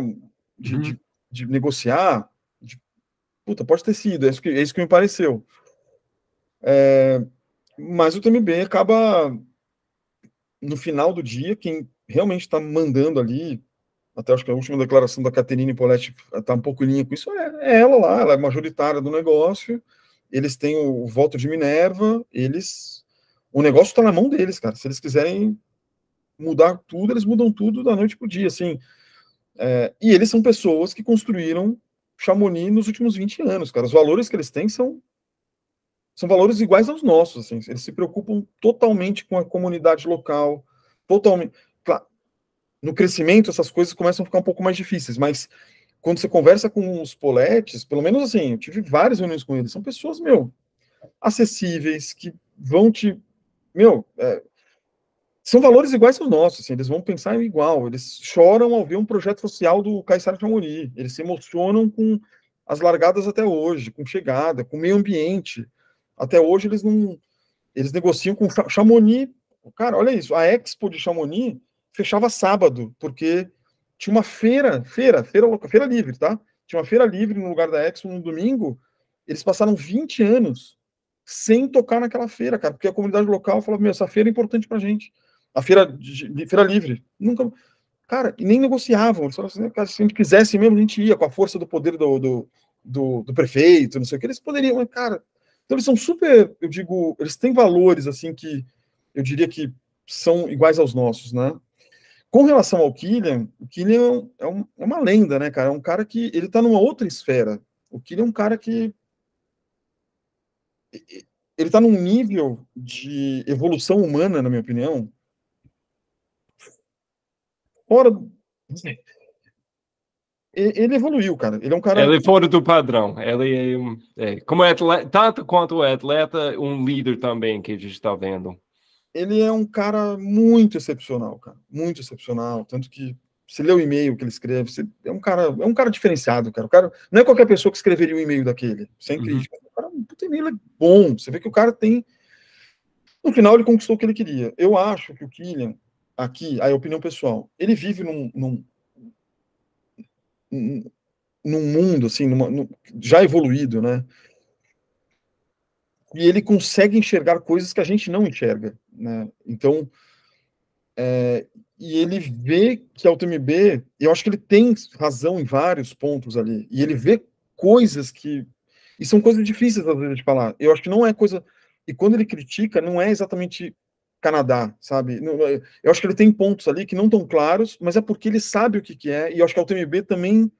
de, uhum. de, de negociar. De... Puta, pode ter sido, é isso que, é isso que me pareceu. É, mas o TMB acaba, no final do dia, quem realmente está mandando ali, até acho que a última declaração da Caterine Poletti está um pouco em linha com isso, é, é ela lá, ela é majoritária do negócio, eles têm o voto de Minerva, eles. O negócio está na mão deles, cara. Se eles quiserem mudar tudo, eles mudam tudo da noite para o dia, assim. É, e eles são pessoas que construíram Chamonix nos últimos 20 anos, cara. Os valores que eles têm são são valores iguais aos nossos, assim, eles se preocupam totalmente com a comunidade local, totalmente. Claro, no crescimento essas coisas começam a ficar um pouco mais difíceis, mas quando você conversa com os poletes, pelo menos assim, eu tive várias reuniões com eles, são pessoas, meu, acessíveis, que vão te. Meu, é, são valores iguais aos nossos, assim, eles vão pensar igual, eles choram ao ver um projeto social do Caissara Chamoni, eles se emocionam com as largadas até hoje, com chegada, com meio ambiente, até hoje eles não. Eles negociam com Chamonix. Cara, olha isso. A Expo de Chamonix fechava sábado, porque tinha uma feira, feira, feira, feira livre, tá? Tinha uma feira livre no lugar da Expo no domingo. Eles passaram 20 anos sem tocar naquela feira, cara, porque a comunidade local falava: meu, essa feira é importante pra gente. A feira, de, feira livre. Nunca. Cara, e nem negociavam. Eles assim, né, cara, se a gente quisesse mesmo, a gente ia com a força do poder do, do, do, do prefeito, não sei o que. Eles poderiam, mas, cara, então eles são super, eu digo, eles têm valores assim que eu diria que são iguais aos nossos, né? Com relação ao Killian, o Killian é, um, é uma lenda, né, cara? É um cara que ele tá numa outra esfera. O Killian é um cara que ele tá num nível de evolução humana, na minha opinião, fora Sim ele evoluiu, cara. Ele é um cara. Ele é fora do padrão. Ele é, é como é atleta, tanto quanto é atleta, um líder também que a gente está vendo. Ele é um cara muito excepcional, cara. Muito excepcional. Tanto que você lê o e-mail que ele escreve, você, é um cara, é um cara diferenciado, cara. O cara não é qualquer pessoa que escreveria um e-mail daquele, sem uhum. crítica. Uhum. O cara, é um e-mail é bom. Você vê que o cara tem. No final ele conquistou o que ele queria. Eu acho que o Killian, aqui, a opinião pessoal, ele vive num, num num mundo assim, numa, num, já evoluído, né? E ele consegue enxergar coisas que a gente não enxerga, né? Então, é, e ele vê que a UTMB, eu acho que ele tem razão em vários pontos ali, e ele vê coisas que e são coisas difíceis às vezes de falar. Eu acho que não é coisa e quando ele critica, não é exatamente Canadá, sabe? Eu acho que ele tem pontos ali que não estão claros, mas é porque ele sabe o que, que é, e eu acho que a UTMB também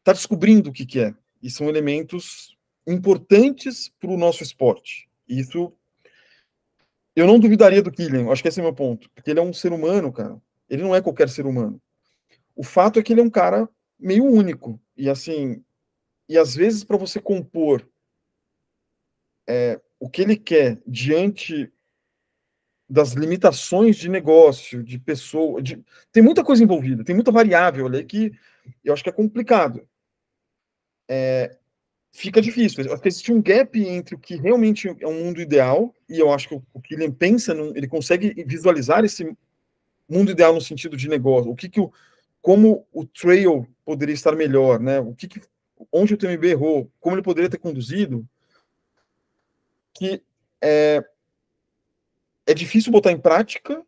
está descobrindo o que, que é. E são elementos importantes para o nosso esporte. Isso eu não duvidaria do Killian, acho que esse é o meu ponto. Porque ele é um ser humano, cara. Ele não é qualquer ser humano. O fato é que ele é um cara meio único. E assim, e às vezes para você compor é, o que ele quer diante das limitações de negócio, de pessoa, de... tem muita coisa envolvida, tem muita variável ali que eu acho que é complicado. É... fica difícil. Existe um gap entre o que realmente é um mundo ideal e eu acho que o que ele pensa, ele consegue visualizar esse mundo ideal no sentido de negócio. O que que o, como o trail poderia estar melhor, né? O que, que onde o TMB errou, como ele poderia ter conduzido, que é, é difícil botar em prática,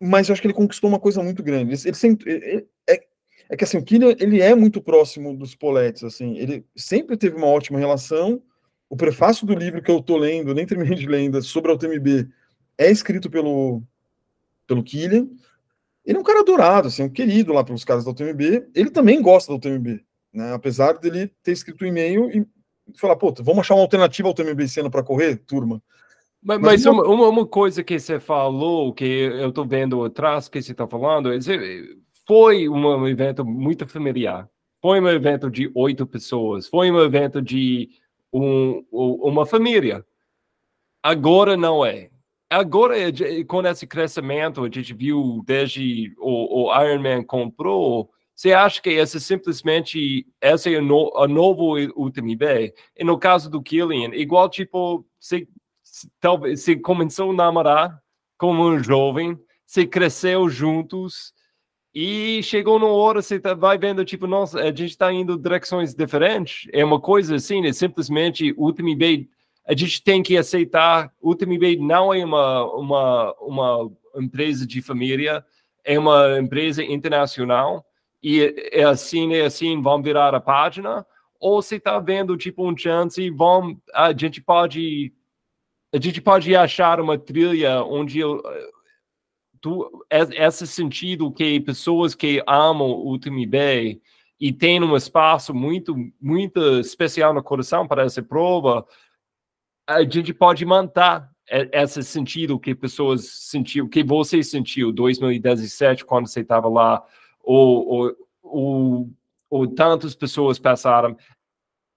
mas eu acho que ele conquistou uma coisa muito grande. Ele, ele, ele é, é, que assim, o Kylian, ele é muito próximo dos Poletes, assim, ele sempre teve uma ótima relação. O prefácio do livro que eu tô lendo, nem terminei de lenda, sobre a UTMB, é escrito pelo pelo Kylian. Ele é um cara adorado, assim, um querido lá pelos caras da UTMB. Ele também gosta da UTMB, né? Apesar dele ter escrito um e-mail e falar, pô, vamos achar uma alternativa ao UTMB esse ano para correr, turma. Mas, mas uma, uma, uma, coisa que você falou, que eu estou vendo atrás que você está falando, é foi um evento muito familiar. Foi um evento de oito pessoas. Foi um evento de um, uma família. Agora não é. Agora, é com esse crescimento, a gente viu desde o, o Iron Man comprou, você acha que essa é simplesmente esse é o no, novo Ultimate Bay? E no caso do Killian, igual tipo, você talvez se começou a namorar como um jovem, se cresceu juntos e chegou numa hora você tá, vai vendo tipo nossa a gente está indo direções diferentes é uma coisa assim é simplesmente o Ultimate a gente tem que aceitar o Ultimate não é uma uma uma empresa de família é uma empresa internacional e é assim é assim vão virar a página ou você está vendo tipo um chance vão a gente pode a gente pode achar uma trilha onde eu, tu, é, é esse sentido que pessoas que amam o time e tem um espaço muito muito especial no coração para essa prova, a gente pode manter esse sentido que pessoas sentiu, que você sentiu 2017 quando você estava lá ou, ou, ou, ou tantas pessoas passaram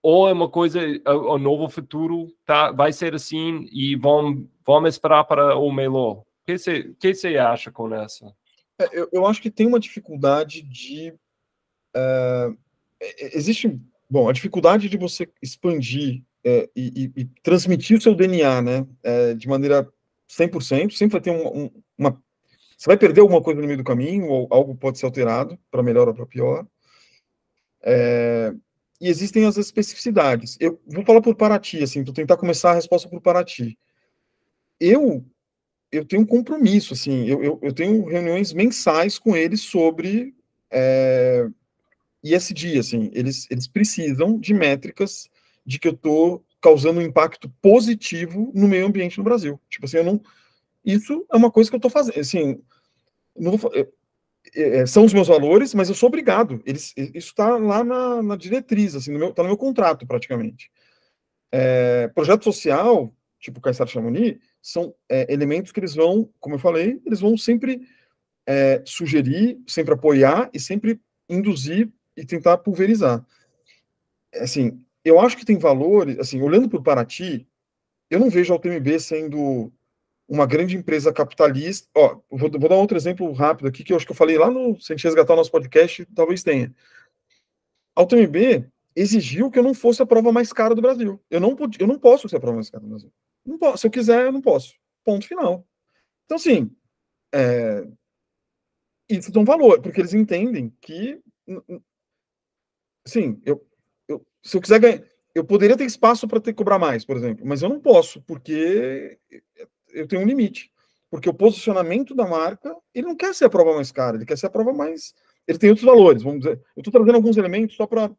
ou é uma coisa, o, novo futuro tá, vai ser assim e vão, vão esperar para o melhor. O que você que você acha com essa? É, eu, eu acho que tem uma dificuldade de. Uh, existe. Bom, a dificuldade de você expandir e, e, transmitir o seu DNA né, de maneira 100%, sempre vai ter um, um, uma. Você vai perder alguma coisa no meio do caminho, ou algo pode ser alterado, para melhor ou para pior. É, e existem as especificidades. Eu vou falar por Paraty, assim, vou tentar começar a resposta por Paraty. Eu eu tenho um compromisso, assim, eu, eu, eu tenho reuniões mensais com eles sobre é, ESG, assim, eles, eles precisam de métricas de que eu estou causando um impacto positivo no meio ambiente no Brasil. Tipo assim, eu não... Isso é uma coisa que eu estou fazendo, assim, não vou, é, é, são os meus valores, mas eu sou obrigado. Eles, isso está lá na, na, diretriz, assim, está no, tá no, meu contrato, praticamente. É, projeto social, tipo Caissar Chamonix, são é, elementos que eles vão, como eu falei, eles vão sempre é, sugerir, sempre apoiar e sempre induzir e tentar pulverizar. É, assim, eu acho que tem valores, assim, olhando para o Paraty, eu não vejo a UTMB sendo uma grande empresa capitalista. Ó, vou, vou, dar outro exemplo rápido aqui, que eu acho que eu falei lá no. Se a gente resgatar o nosso podcast, talvez tenha. A UTMB exigiu que eu não fosse a prova mais cara do Brasil. Eu não, podia, eu não posso ser a prova mais cara do Brasil. Não posso, se eu quiser, eu não posso. Ponto final. Então, assim. É, isso tem um valor, porque eles entendem que. Sim, eu, eu, se eu quiser ganhar. Eu poderia ter espaço para ter cobrar mais, por exemplo, mas eu não posso, porque eu tenho um limite. Porque o posicionamento da marca, ele não quer ser a prova mais cara, ele quer ser a prova mais. Ele tem outros valores, vamos dizer. Eu estou trazendo alguns elementos só para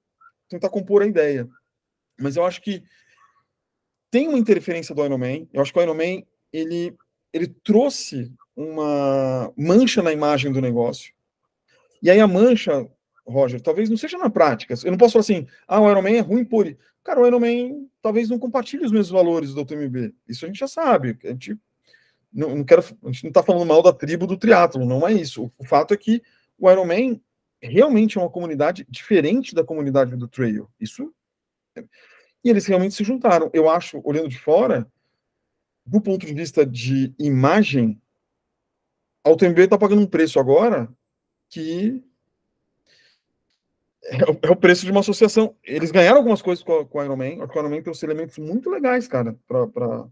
tentar compor a ideia. Mas eu acho que tem uma interferência do Iron Man. Eu acho que o Iron Man, ele, ele trouxe uma mancha na imagem do negócio. E aí a mancha, Roger, talvez não seja na prática. Eu não posso falar assim, ah, o Iron Man é ruim por. Cara, o Iron Man talvez não compartilhe os mesmos valores do TMB. Isso a gente já sabe. A gente não, não quero, a gente não está falando mal da tribo do triatlo, não é isso. O, fato é que o Ironman realmente é uma comunidade diferente da comunidade do trail. Isso. É, e eles realmente se juntaram. Eu acho, olhando de fora, do ponto de vista de imagem, a UTMB está pagando um preço agora que é, é o, preço de uma associação. Eles ganharam algumas coisas com, a, Iron Man Ironman. A Ironman tem os elementos muito legais, cara, para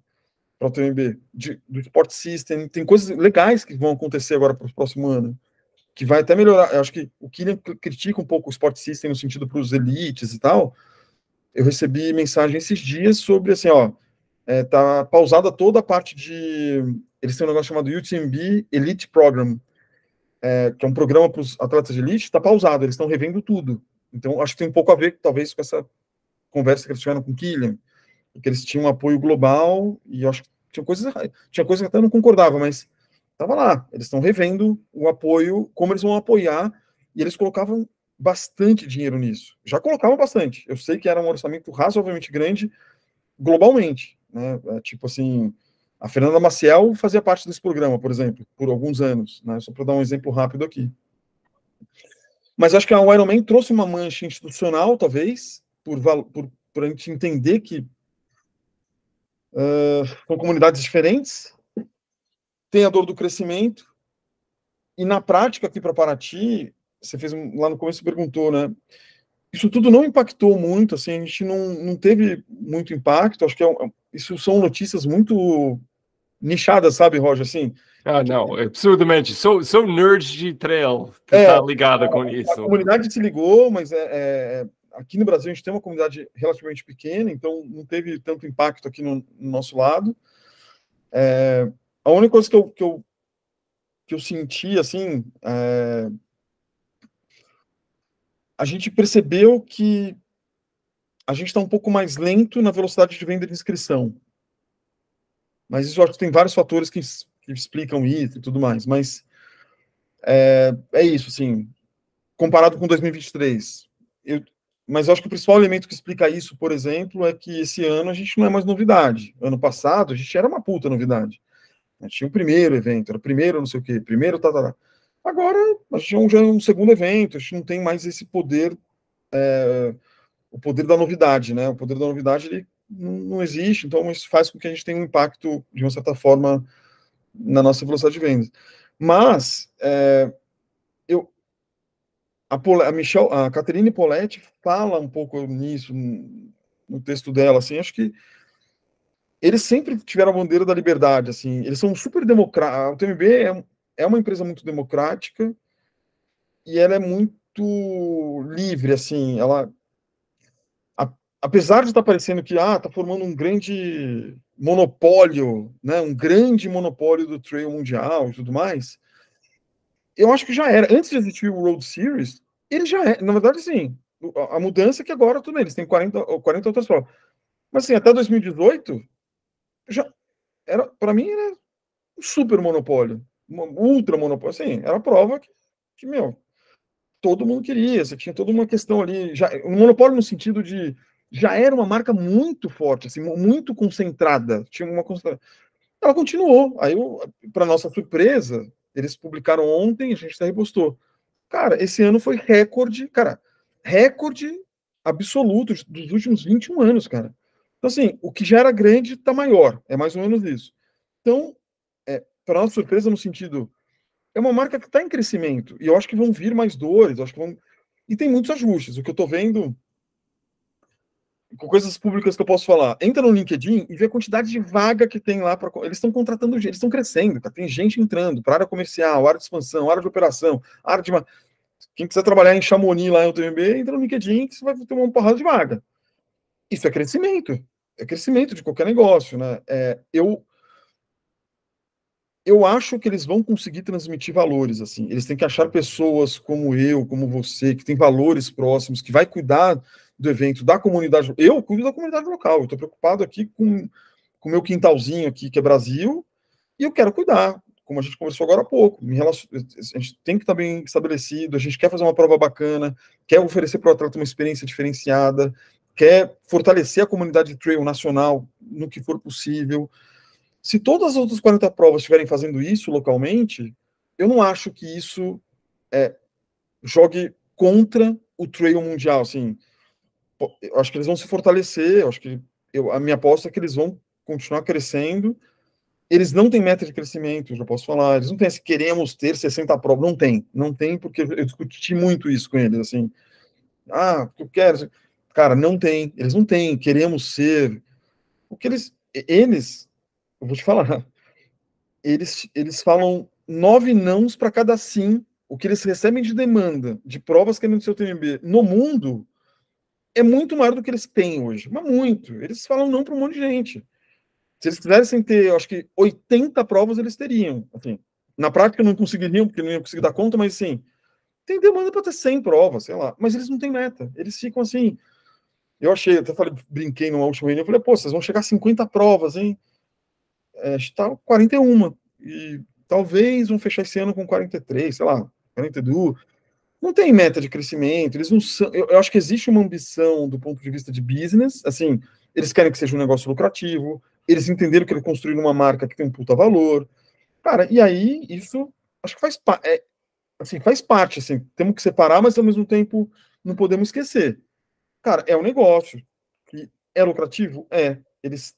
para o TMB, de, do Sport System, tem coisas legais que vão acontecer agora para o próximo ano, que vai até melhorar. Eu acho que o Kylian critica um pouco o Sport System no sentido para os elites e tal. Eu recebi mensagem esses dias sobre assim, ó, é, tá pausada toda a parte de. Eles têm um negócio chamado UTMB Elite Program, é, que é um programa para os atletas de elite, está pausado, eles estão revendo tudo. Então, acho que tem um pouco a ver, talvez, com essa conversa que eles tiveram com o Killian porque eles tinham um apoio global e acho que tinha coisas, tinha coisas que até eu não concordava, mas estava lá. Eles estão revendo o apoio, como eles vão apoiar, e eles colocavam bastante dinheiro nisso. Já colocavam bastante. Eu sei que era um orçamento razoavelmente grande globalmente, né? É, tipo assim, a Fernanda Maciel fazia parte desse programa, por exemplo, por alguns anos, né? Só para dar um exemplo rápido aqui. Mas acho que a Iron Man trouxe uma mancha institucional, talvez, por, por, por a gente entender que com são comunidades diferentes, tem a dor do crescimento, e na prática aqui para Paraty, você fez lá no começo perguntou, né? Isso tudo não impactou muito, assim, a gente não, não teve muito impacto, acho que é, é isso são notícias muito nichadas, sabe, Roger, assim, ah, não, é absurdamente. Sou, sou nerd de trail que é, tá ligada com a, isso. A comunidade se ligou, mas é, é, aqui no Brasil a gente tem uma comunidade relativamente pequena, então não teve tanto impacto aqui no, no nosso lado. É, a única coisa que eu, que eu, que eu senti, assim, é, a gente percebeu que a gente está um pouco mais lento na velocidade de venda de inscrição. Mas isso eu acho que tem vários fatores que, que explicam isso e tudo mais. Mas é, é isso, assim, comparado com 2023. Eu, mas eu acho que o principal elemento que explica isso, por exemplo, é que esse ano a gente não é mais novidade. Ano passado a gente era uma puta novidade. A gente tinha o um primeiro evento, era o primeiro não sei o quê, primeiro tá, tá, tá. Agora a gente já é um segundo evento, a gente não tem mais esse poder, é, o poder da novidade, né? O poder da novidade ele não, existe, então isso faz com que a gente tenha um impacto, de uma certa forma, na nossa velocidade de vendas. Mas é, a, Pol a, a Caterine Poletti fala um pouco nisso no texto dela, assim, acho que eles sempre tiveram a bandeira da liberdade, assim, eles são super democráticos, o TMB é, é uma empresa muito democrática e ela é muito livre, assim, ela, a, apesar de estar parecendo que, ah, tá formando um grande monopólio, né, um grande monopólio do trail mundial e tudo mais, eu acho que já era. Antes de existir o World Series, ele já é, na verdade, sim. A mudança é que agora tudo bem, eles têm 40, 40 outras provas. Mas assim, até 2018, já era, para mim, era um super monopólio, um ultra monopólio. Assim, era a prova que, que, meu, todo mundo queria. Você tinha toda uma questão ali. Já, um monopólio no sentido de já era uma marca muito forte, assim, muito concentrada. Tinha uma Ela continuou. Aí, para nossa surpresa, eles publicaram ontem, a gente até repostou Cara, esse ano foi recorde, cara, recorde absoluto dos últimos 21 anos, cara. Então, assim, o que já era grande está maior, é mais ou menos isso. Então, é, para nossa surpresa, no sentido, é uma marca que está em crescimento, e eu acho que vão vir mais dores, acho que vão. E tem muitos ajustes. O que eu estou vendo com coisas públicas que eu posso falar. Entra no LinkedIn e vê a quantidade de vaga que tem lá. Pra, eles estão contratando gente, eles estão crescendo, tá tem gente entrando para área comercial, área de expansão, área de operação, área de. Quem quiser trabalhar em Chamonix lá em UTMB, entra no LinkedIn que você vai ter uma porrada de vaga. Isso é crescimento. É crescimento de qualquer negócio, né? É, eu eu acho que eles vão conseguir transmitir valores assim. Eles têm que achar pessoas como eu, como você, que tem valores próximos, que vai cuidar do evento, da comunidade. Eu cuido da comunidade local, eu estou preocupado aqui com o meu quintalzinho aqui, que é Brasil, e eu quero cuidar, como a gente conversou agora há pouco. Relacion... Eh, eh, a gente tem que estar bem estabelecido, a gente quer fazer uma prova bacana, quer oferecer para o atleta uma experiência diferenciada, quer fortalecer a comunidade trail nacional no que for possível. Se todas as outras 40 provas estiverem fazendo isso localmente, eu não acho que isso é, jogue contra o trail mundial, assim, eu acho que eles vão se fortalecer, eu acho que eu, a minha aposta é que eles vão continuar crescendo. Eles não têm meta de crescimento, já posso falar. Eles não têm esse queremos ter 60 provas, não tem, não tem, porque eu discuti muito isso com eles, assim. Ah, eu quero. Cara, não tem, eles não têm, queremos ser. O que eles. Eles, eu vou te falar, eles, eles falam nove nãos para cada sim. O que eles recebem de demanda de provas querendo é ser o TMB no mundo é muito maior do que eles têm hoje, mas muito. Eles falam não para um monte de gente. Se eles quisessem ter, eu acho que 80 provas eles teriam. Assim, na prática não conseguiriam, porque não iam conseguir dar conta, mas sim. Tem demanda para ter 100 provas, sei lá. Mas eles não têm meta. Eles ficam assim. Eu achei, até falei, brinquei numa última reunião, eu falei, pô, vocês vão chegar a 50 provas, hein? É, está 41. E talvez vão fechar esse ano com 43, sei lá, 42 não tem meta de crescimento, eles não são. Eu, eu, acho que existe uma ambição do ponto de vista de business, assim, eles querem que seja um negócio lucrativo, eles entenderam que eles construíram uma marca que tem um puta valor. Cara, e aí isso acho que faz parte. É, assim, faz parte, assim, temos que separar, mas ao mesmo tempo não podemos esquecer. Cara, é um negócio que é lucrativo? É. Eles.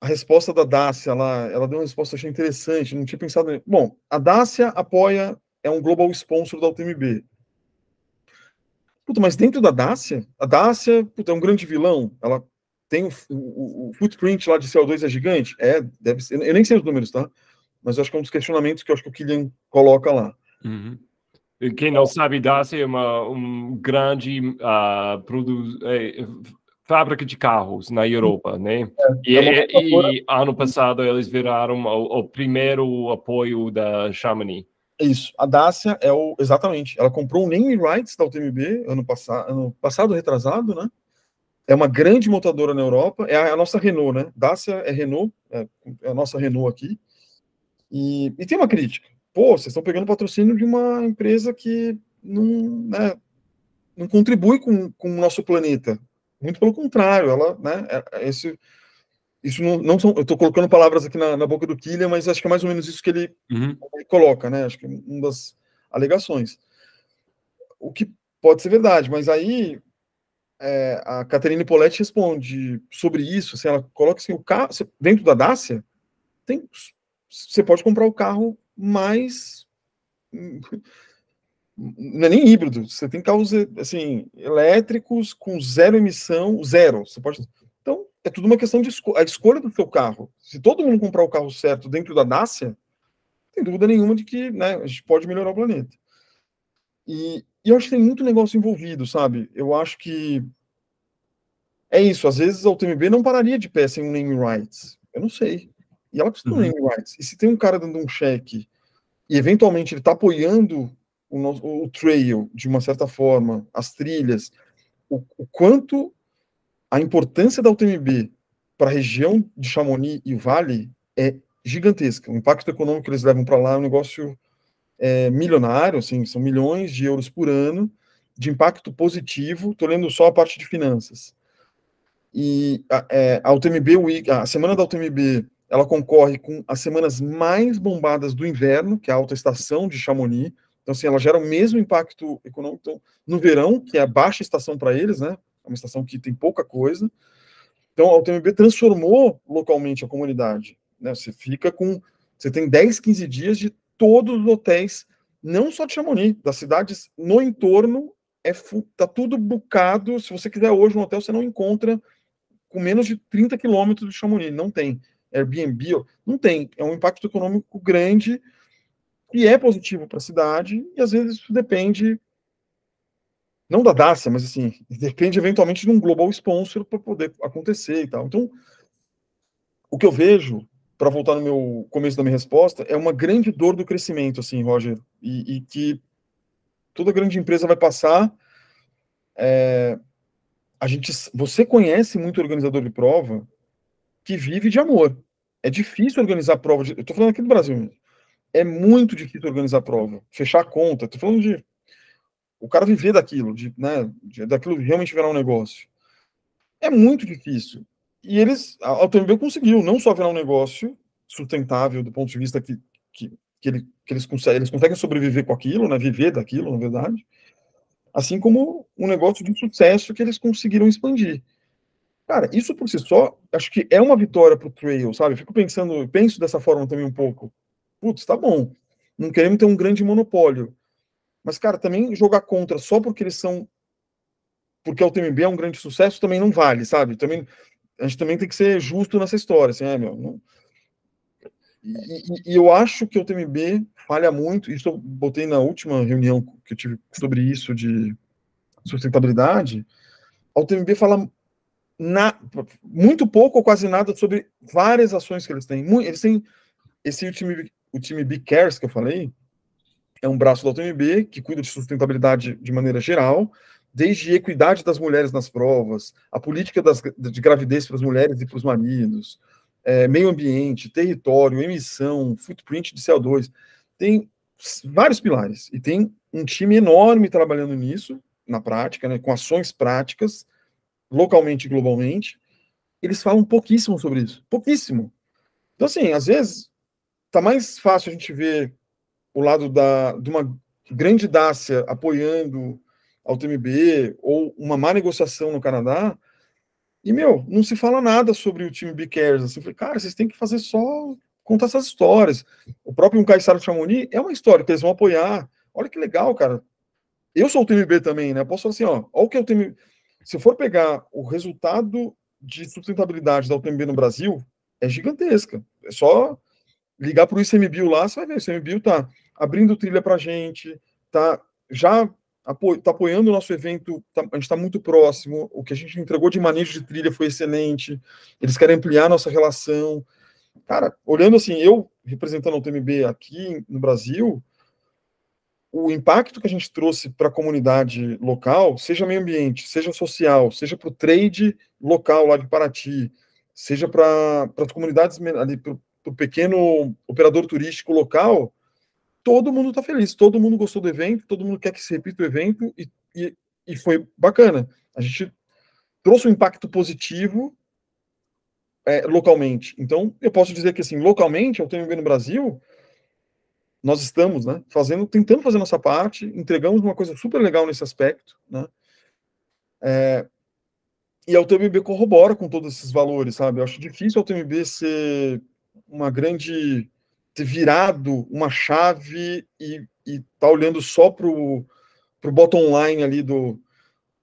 A resposta da Dacia, ela, ela deu uma resposta que eu achei interessante, não tinha pensado. Bom, a Dacia apoia é um global sponsor da UTMB. Puta, mas dentro da Dacia, a Dacia puta, é um grande vilão. Ela tem o, o, o, footprint lá de CO2 é gigante? É, deve ser. Eu nem sei os números, tá? Mas acho que é um dos questionamentos que eu acho que o Killian coloca lá. Uhum. Quem não sabe, Dacia é uma um grande uh, ah, produ... é, fábrica de carros na Europa, né? É, é, é e, e, ano passado eles viraram o, o primeiro apoio da Chamonix. Isso, a Dacia é o. Exatamente. Ela comprou o naming rights da UTMB ano passado, ano passado, retrasado, né? É uma grande montadora na Europa, é a, é a nossa Renault, né? Dacia é Renault, é, é a nossa Renault aqui. E, e, tem uma crítica. Pô, vocês estão pegando patrocínio de uma empresa que não, né, não contribui com, com o nosso planeta. Muito pelo contrário, ela, né? É, é esse, isso não, não são. Eu estou colocando palavras aqui na, na, boca do Killian, mas acho que é mais ou menos isso que ele, uhum. ele coloca, né? Acho que é uma das alegações. O que pode ser verdade, mas aí é, a Caterine Poletti responde sobre isso. Assim, ela coloca assim: o carro, dentro da Dacia, tem, você pode comprar o carro mais. Não é nem híbrido, você tem carros assim, elétricos com zero emissão, zero. Você pode é tudo uma questão de esco a escolha do seu carro. Se todo mundo comprar o carro certo dentro da Dacia, tem dúvida nenhuma de que né, a gente pode melhorar o planeta. E, e eu acho que tem muito negócio envolvido, sabe? Eu acho que é isso. Às vezes a UTMB não pararia de pé sem um name rights. Eu não sei. E ela precisa uhum. de um uhum. name rights. E se tem um cara dando um cheque e eventualmente ele está apoiando o, nosso, o trail de uma certa forma, as trilhas, o, o quanto a importância da UTMB para a região de Chamonix e o Vale é gigantesca. O impacto econômico que eles levam para lá é um negócio é, milionário, assim, são milhões de euros por ano de impacto positivo. Estou lendo só a parte de finanças. E a, é, a UTMB a semana da UTMB, ela concorre com as semanas mais bombadas do inverno, que é a alta estação de Chamonix. Então, assim, ela gera o mesmo impacto econômico. Então, no verão, que é a baixa estação para eles, né? uma estação que tem pouca coisa. Então, a UTMB transformou localmente a comunidade. Né? Você fica com. Você tem 10, 15 dias de todos os hotéis, não só de Chamonix, das cidades no entorno, é tá tudo bucado. Se você quiser hoje um hotel, você não encontra com menos de 30 quilômetros de Chamonix. Não tem. Airbnb, não tem. É um impacto econômico grande e é positivo para a cidade, e às vezes isso depende não da Dacia, mas assim, depende eventualmente de um global sponsor para poder acontecer e tal. Então, o que eu vejo, para voltar no meu começo da minha resposta, é uma grande dor do crescimento, assim, Roger, e, e que toda grande empresa vai passar. É, a gente, você conhece muito organizador de prova que vive de amor. É difícil organizar prova. De, eu estou falando aqui do Brasil. É muito difícil organizar prova, fechar a conta. Estou falando de o cara viver daquilo, de, né, de, daquilo realmente virar um negócio. É muito difícil. E eles, a AutoMB conseguiu não só virar um negócio sustentável do ponto de vista que, que, que, ele, que eles, conseguem, eles conseguem sobreviver com aquilo, né, viver daquilo, na verdade, assim como um negócio de sucesso que eles conseguiram expandir. Cara, isso por si só, acho que é uma vitória para o Trail, sabe? Fico pensando, penso dessa forma também um pouco. Putz, tá bom, não queremos ter um grande monopólio, mas, cara, também jogar contra só porque eles são. Porque é o TMB é um grande sucesso também não vale, sabe? Também, a gente também tem que ser justo nessa história, assim, é, meu. Não... E, e, eu acho que o TMB falha muito, isso eu botei na última reunião que eu tive sobre isso de sustentabilidade. A UTMB fala na, muito pouco ou quase nada sobre várias ações que eles têm. Eles têm esse o time, o time B Cares que eu falei, é um braço da UTMB que cuida de sustentabilidade de maneira geral, desde equidade das mulheres nas provas, a política das, de gravidez para as mulheres e para os maridos, é, meio ambiente, território, emissão, footprint de CO2. Tem vários pilares e tem um time enorme trabalhando nisso, na prática, né, com ações práticas, localmente e globalmente. Eles falam pouquíssimo sobre isso, pouquíssimo. Então, assim, às vezes está mais fácil a gente ver o lado da, de uma grande Dácia apoiando a UTMB ou uma má negociação no Canadá, e, meu, não se fala nada sobre o time Bicares. Assim, falei, cara, vocês têm que fazer só contar essas histórias. O próprio Caissaro Chamonix é uma história que eles vão apoiar. Olha que legal, cara. Eu sou o TMB também, né? Eu posso falar assim, ó, olha o que é o TMB. Se eu for pegar o resultado de sustentabilidade da UTMB no Brasil, é gigantesca. É só ligar para o ICMBio lá, você vai ver, o ICMBio está abrindo trilha para a gente, tá já apo tá apoiando o nosso evento, tá, a gente está muito próximo, o que a gente entregou de manejo de trilha foi excelente, eles querem ampliar nossa relação. Cara, olhando assim, eu representando o TMB aqui no Brasil, o impacto que a gente trouxe para a comunidade local, seja meio ambiente, seja social, seja para o trade local lá de Paraty, seja para as comunidades ali, para o pequeno operador turístico local, todo mundo está feliz, todo mundo gostou do evento, todo mundo quer que se repita o evento e, e, e foi bacana. A gente trouxe um impacto positivo é, localmente. Então, eu posso dizer que, assim, localmente, ao TMB no Brasil, nós estamos, né, fazendo, tentando fazer nossa parte, entregamos uma coisa super legal nesse aspecto, né, é, e a UTMB corrobora com todos esses valores, sabe? Eu acho difícil a UTMB ser uma grande virado uma chave e, e tá olhando só pro, pro bottom line ali do,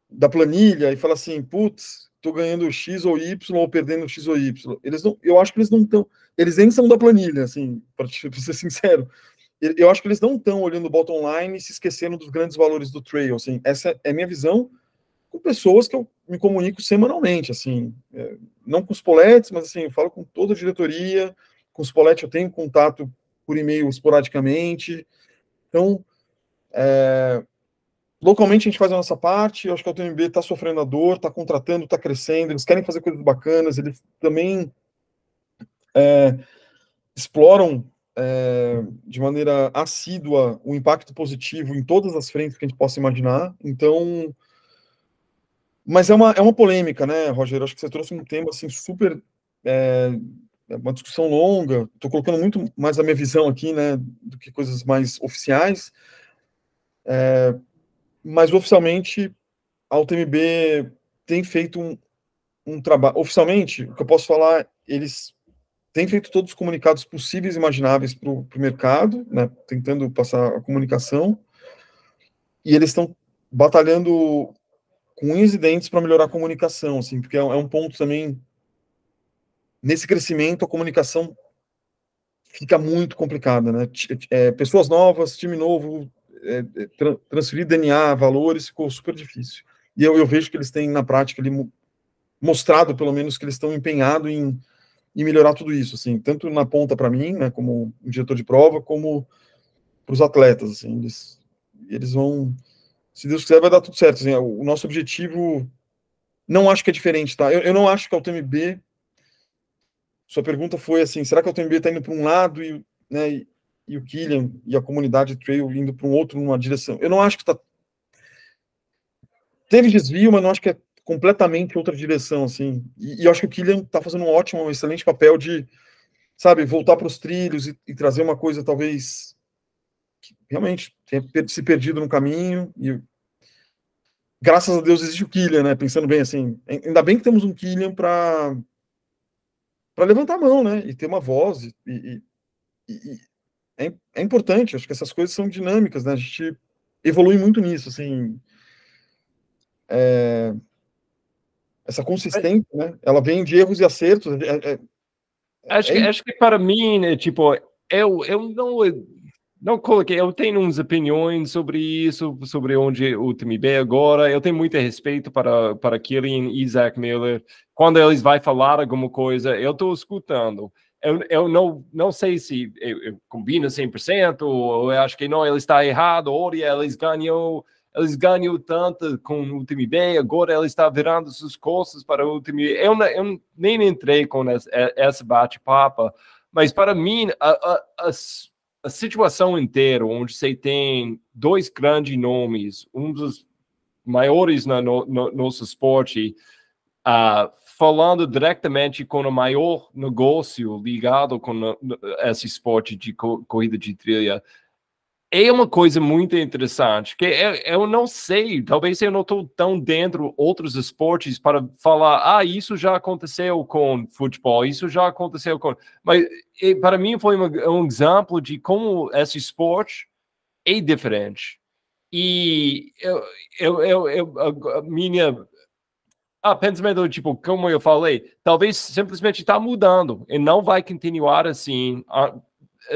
da planilha e fala assim, putz, tô ganhando X ou Y ou perdendo X ou Y. Eles não, eu acho que eles não estão, eles nem são da planilha, assim, para ser sincero. Eu acho que eles não estão olhando o bottom line e se esquecendo dos grandes valores do trail, assim. Essa é a minha visão com pessoas que eu me comunico semanalmente, assim, é, não com os poletes, mas assim, eu falo com toda a diretoria, com o Spolletti eu tenho contato por e-mail esporadicamente. Então, é, localmente a gente faz a nossa parte. Eu acho que a UTMB está sofrendo a dor, está contratando, está crescendo. Eles querem fazer coisas bacanas. Eles também é, exploram é, de maneira assídua o impacto positivo em todas as frentes que a gente possa imaginar. Então, mas é uma, é uma polêmica, né, Roger? Eu acho que você trouxe um tema assim super é, é uma discussão longa, estou colocando muito mais a minha visão aqui, né, do que coisas mais oficiais, é, mas oficialmente a UTMB tem feito um, um trabalho, oficialmente, o que eu posso falar, eles têm feito todos os comunicados possíveis e imagináveis para o mercado, né, tentando passar a comunicação, e eles estão batalhando com incidentes para melhorar a comunicação, assim, porque é, é um ponto também nesse crescimento, a comunicação fica muito complicada, né? É, pessoas novas, time novo, é, é tra transferir DNA, valores, ficou super difícil. E eu, eu vejo que eles têm, na prática, ali, mostrado, pelo menos, que eles estão empenhados em, em, melhorar tudo isso, assim, tanto na ponta para mim, né, como um diretor de prova, como para os atletas, assim, eles, eles vão, se Deus quiser, vai dar tudo certo, assim, é, o nosso objetivo, não acho que é diferente, tá? Eu, eu não acho que a é UTMB sua pergunta foi assim, será que o TMB está indo para um lado e, né, e, e o Killian e a comunidade trail indo para um outro, numa direção? Eu não acho que está... Teve desvio, mas não acho que é completamente outra direção, assim. E, e acho que o Killian está fazendo um ótimo, um excelente papel de, sabe, voltar para os trilhos e, e, trazer uma coisa talvez que realmente tenha se perdido no caminho e graças a Deus existe o Killian, né? Pensando bem assim, ainda bem que temos um Killian para para levantar a mão, né? E ter uma voz. E, e, e é, é, importante, acho que essas coisas são dinâmicas, né? A gente evolui muito nisso, assim. É, essa consistência, né? Ela vem de erros e acertos. É, é, é acho, é que, acho que para mim, né, tipo, eu, eu não não coloquei, eu tenho uns opiniões sobre isso, sobre onde o time B agora. Eu tenho muito respeito para, para Killian e Isaac Miller. Quando eles vão falar alguma coisa, eu estou escutando. Eu, eu não, não sei se eu, eu combina 100%, ou eu acho que não, ele está errado. Olha, eles ganhou, eles ganham tanto com o time B, agora ele está virando suas costas para o time Eu, eu nem entrei com essa, essa bate-papo, mas para mim, a, a, a, a situação inteira, onde você tem dois grandes nomes, um dos maiores no, no nosso esporte, uh, falando diretamente com o maior negócio ligado com esse esporte de corrida de trilha, é uma coisa muito interessante, que eu, é, eu não sei, talvez eu não estou tão dentro de outros esportes para falar, ah, isso já aconteceu com futebol, isso já aconteceu com... Mas para mim foi uma, um exemplo de como esse esporte é diferente. E eu, eu, eu, eu a minha ah, pensamento, tipo, como eu falei, talvez simplesmente está mudando e não vai continuar assim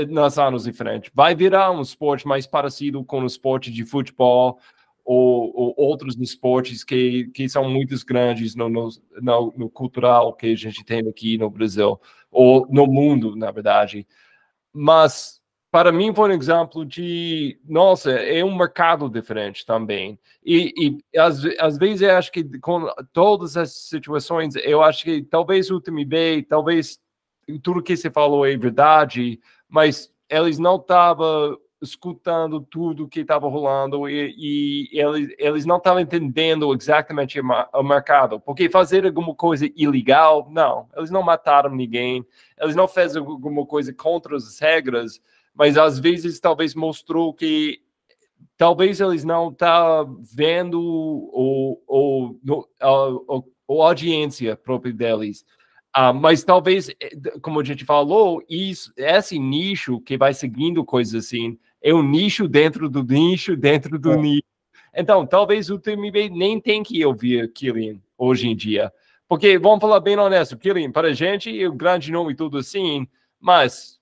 nos anos em frente. Vai virar um esporte mais parecido com o esporte de futebol ou, ou outros esportes que, que são muito grandes no, no, no, no, cultural que a gente tem aqui no Brasil, ou no mundo, na verdade. Mas, para mim, foi um exemplo de, nossa, é um mercado diferente também. E, e às, às vezes eu acho que com todas as situações, eu acho que talvez o time B, talvez tudo que você falou é verdade, mas eles não estavam escutando tudo que estava rolando e, e, eles, eles não estavam entendendo exatamente o mercado, porque fazer alguma coisa ilegal, não, eles não mataram ninguém, eles não fizeram alguma coisa contra as regras, mas às vezes talvez mostrou que talvez eles não estavam tá vendo o, o, o, a, a, a audiência própria deles, ah, mas talvez, eh, como a gente falou, isso, esse nicho que vai seguindo coisas assim, é um nicho dentro do nicho, dentro do é. nicho. Então, talvez o TMB nem tem que ouvir Killian hoje em dia. Porque, vamos falar bem honesto, Killian, para a gente, é um grande nome e tudo assim, mas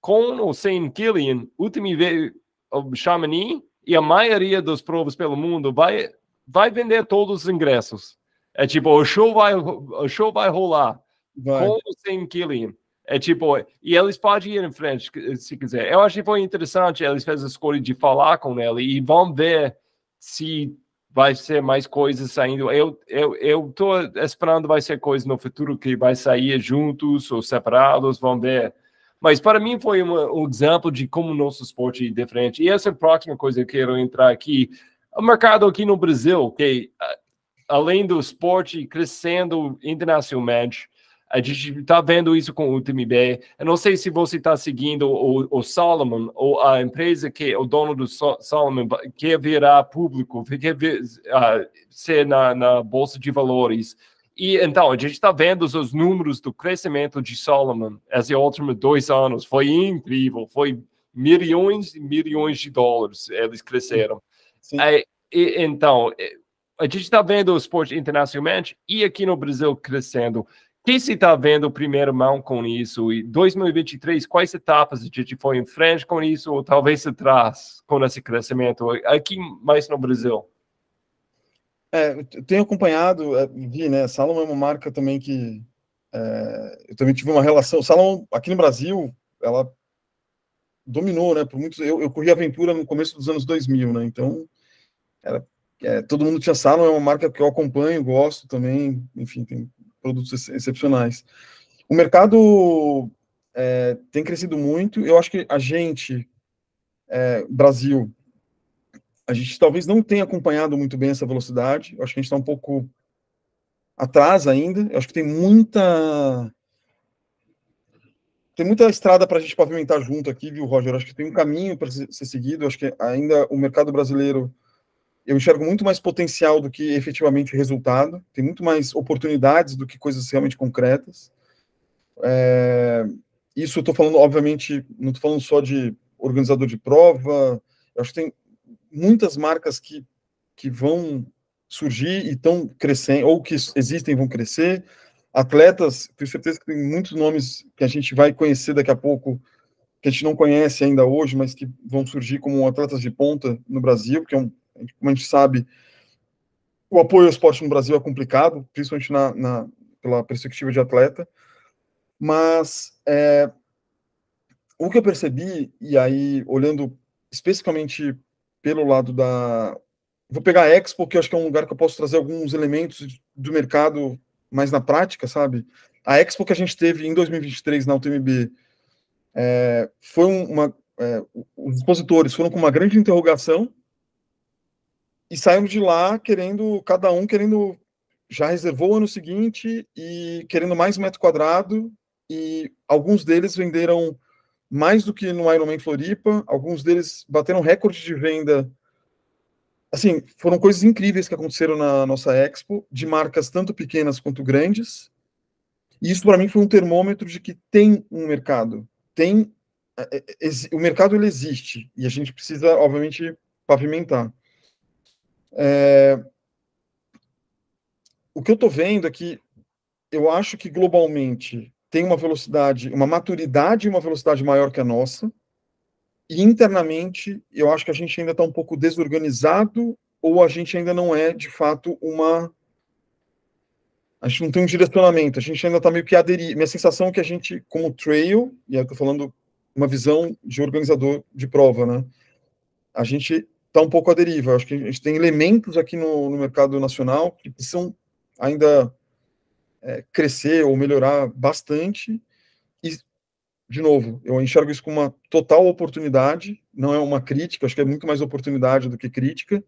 com ou sem Killian, o TMB, o Chamonix e a maioria dos provas pelo mundo vai, vai vender todos os ingressos. É tipo, o show vai, o show vai rolar. Vai. Com ou sem Killian. É tipo, e eles podem ir em frente se quiser. Eu acho que foi interessante. Eles fez a escolha de falar com ele e vão ver se vai ser mais coisas saindo. Eu eu eu tô esperando vai ser coisa no futuro que vai sair juntos ou separados. Vão ver. Mas para mim foi um, um exemplo de como o nosso esporte é diferente. E essa é a próxima coisa que eu quero entrar aqui. O mercado aqui no Brasil, que ah, além do esporte crescendo internacionalmente, a gente está vendo isso com o time B. Eu não sei se você está seguindo o, o, Solomon ou a empresa que é o dono do so Solomon quer virar público, quer vir, uh, ah, ser na, na, bolsa de valores. E então a gente está vendo os números do crescimento de Solomon esses últimos dois anos. Foi incrível, foi milhões e milhões de dólares eles cresceram. Sim. Aí, e, então a gente está vendo o esporte internacionalmente e aqui no Brasil crescendo. Quem se está vendo primeiro mão com isso? E 2023, quais etapas a gente foi em frente com isso ou talvez atrás com esse crescimento aqui mais no Brasil? É, tenho acompanhado, é, vi, né? Salomon é uma marca também que é, eu também tive uma relação. Salomon aqui no Brasil, ela dominou, né? Por muitos, eu, eu corri aventura no começo dos anos 2000, né? Então era é, todo mundo tinha sala, é uma marca que eu acompanho, gosto também, enfim, tem produtos excepcionais. O mercado é, tem crescido muito, eu acho que a gente, é, Brasil, a gente talvez não tenha acompanhado muito bem essa velocidade, eu acho que a gente está um pouco atrás ainda, eu acho que tem muita tem muita estrada para a gente pavimentar junto aqui, viu, Roger? Eu acho que tem um caminho para ser seguido. Eu acho que ainda o mercado brasileiro eu enxergo muito mais potencial do que efetivamente resultado, tem muito mais oportunidades do que coisas realmente concretas. É, isso eu estou falando, obviamente, não estou falando só de organizador de prova, eu acho que tem muitas marcas que, que vão surgir e estão crescendo, ou que existem vão crescer. Atletas, tenho certeza que tem muitos nomes que a gente vai conhecer daqui a pouco, que a gente não conhece ainda hoje, mas que vão surgir como atletas de ponta no Brasil, que é um como a gente sabe, o apoio ao esporte no Brasil é complicado, principalmente na, na pela perspectiva de atleta. Mas é, o que eu percebi, e aí olhando especificamente pelo lado da. Vou pegar a Expo, que eu acho que é um lugar que eu posso trazer alguns elementos do mercado mais na prática, sabe? A Expo que a gente teve em 2023 na UTMB é, foi uma. É, os expositores foram com uma grande interrogação e saímos de lá querendo, cada um querendo, já reservou o ano seguinte e querendo mais metro quadrado. E alguns deles venderam mais do que no Ironman Floripa, alguns deles bateram recorde de venda. Assim, foram coisas incríveis que aconteceram na nossa expo, de marcas tanto pequenas quanto grandes. E isso para mim foi um termômetro de que tem um mercado, tem é, é, é, o mercado ele existe e a gente precisa obviamente pavimentar. É... O que eu estou vendo é que eu acho que globalmente tem uma velocidade, uma maturidade e uma velocidade maior que a nossa. E internamente, eu acho que a gente ainda está um pouco desorganizado ou a gente ainda não é, de fato, uma. A gente não tem um direcionamento, a gente ainda está meio que aderir Minha sensação é que a gente, como trail, e eu estou falando uma visão de organizador de prova, né? A gente está um pouco à deriva. Acho que a gente tem elementos aqui no, no mercado nacional que precisam ainda é, crescer ou melhorar bastante. E, de novo, eu enxergo isso como uma total oportunidade, não é uma crítica, acho que é muito mais oportunidade do que crítica.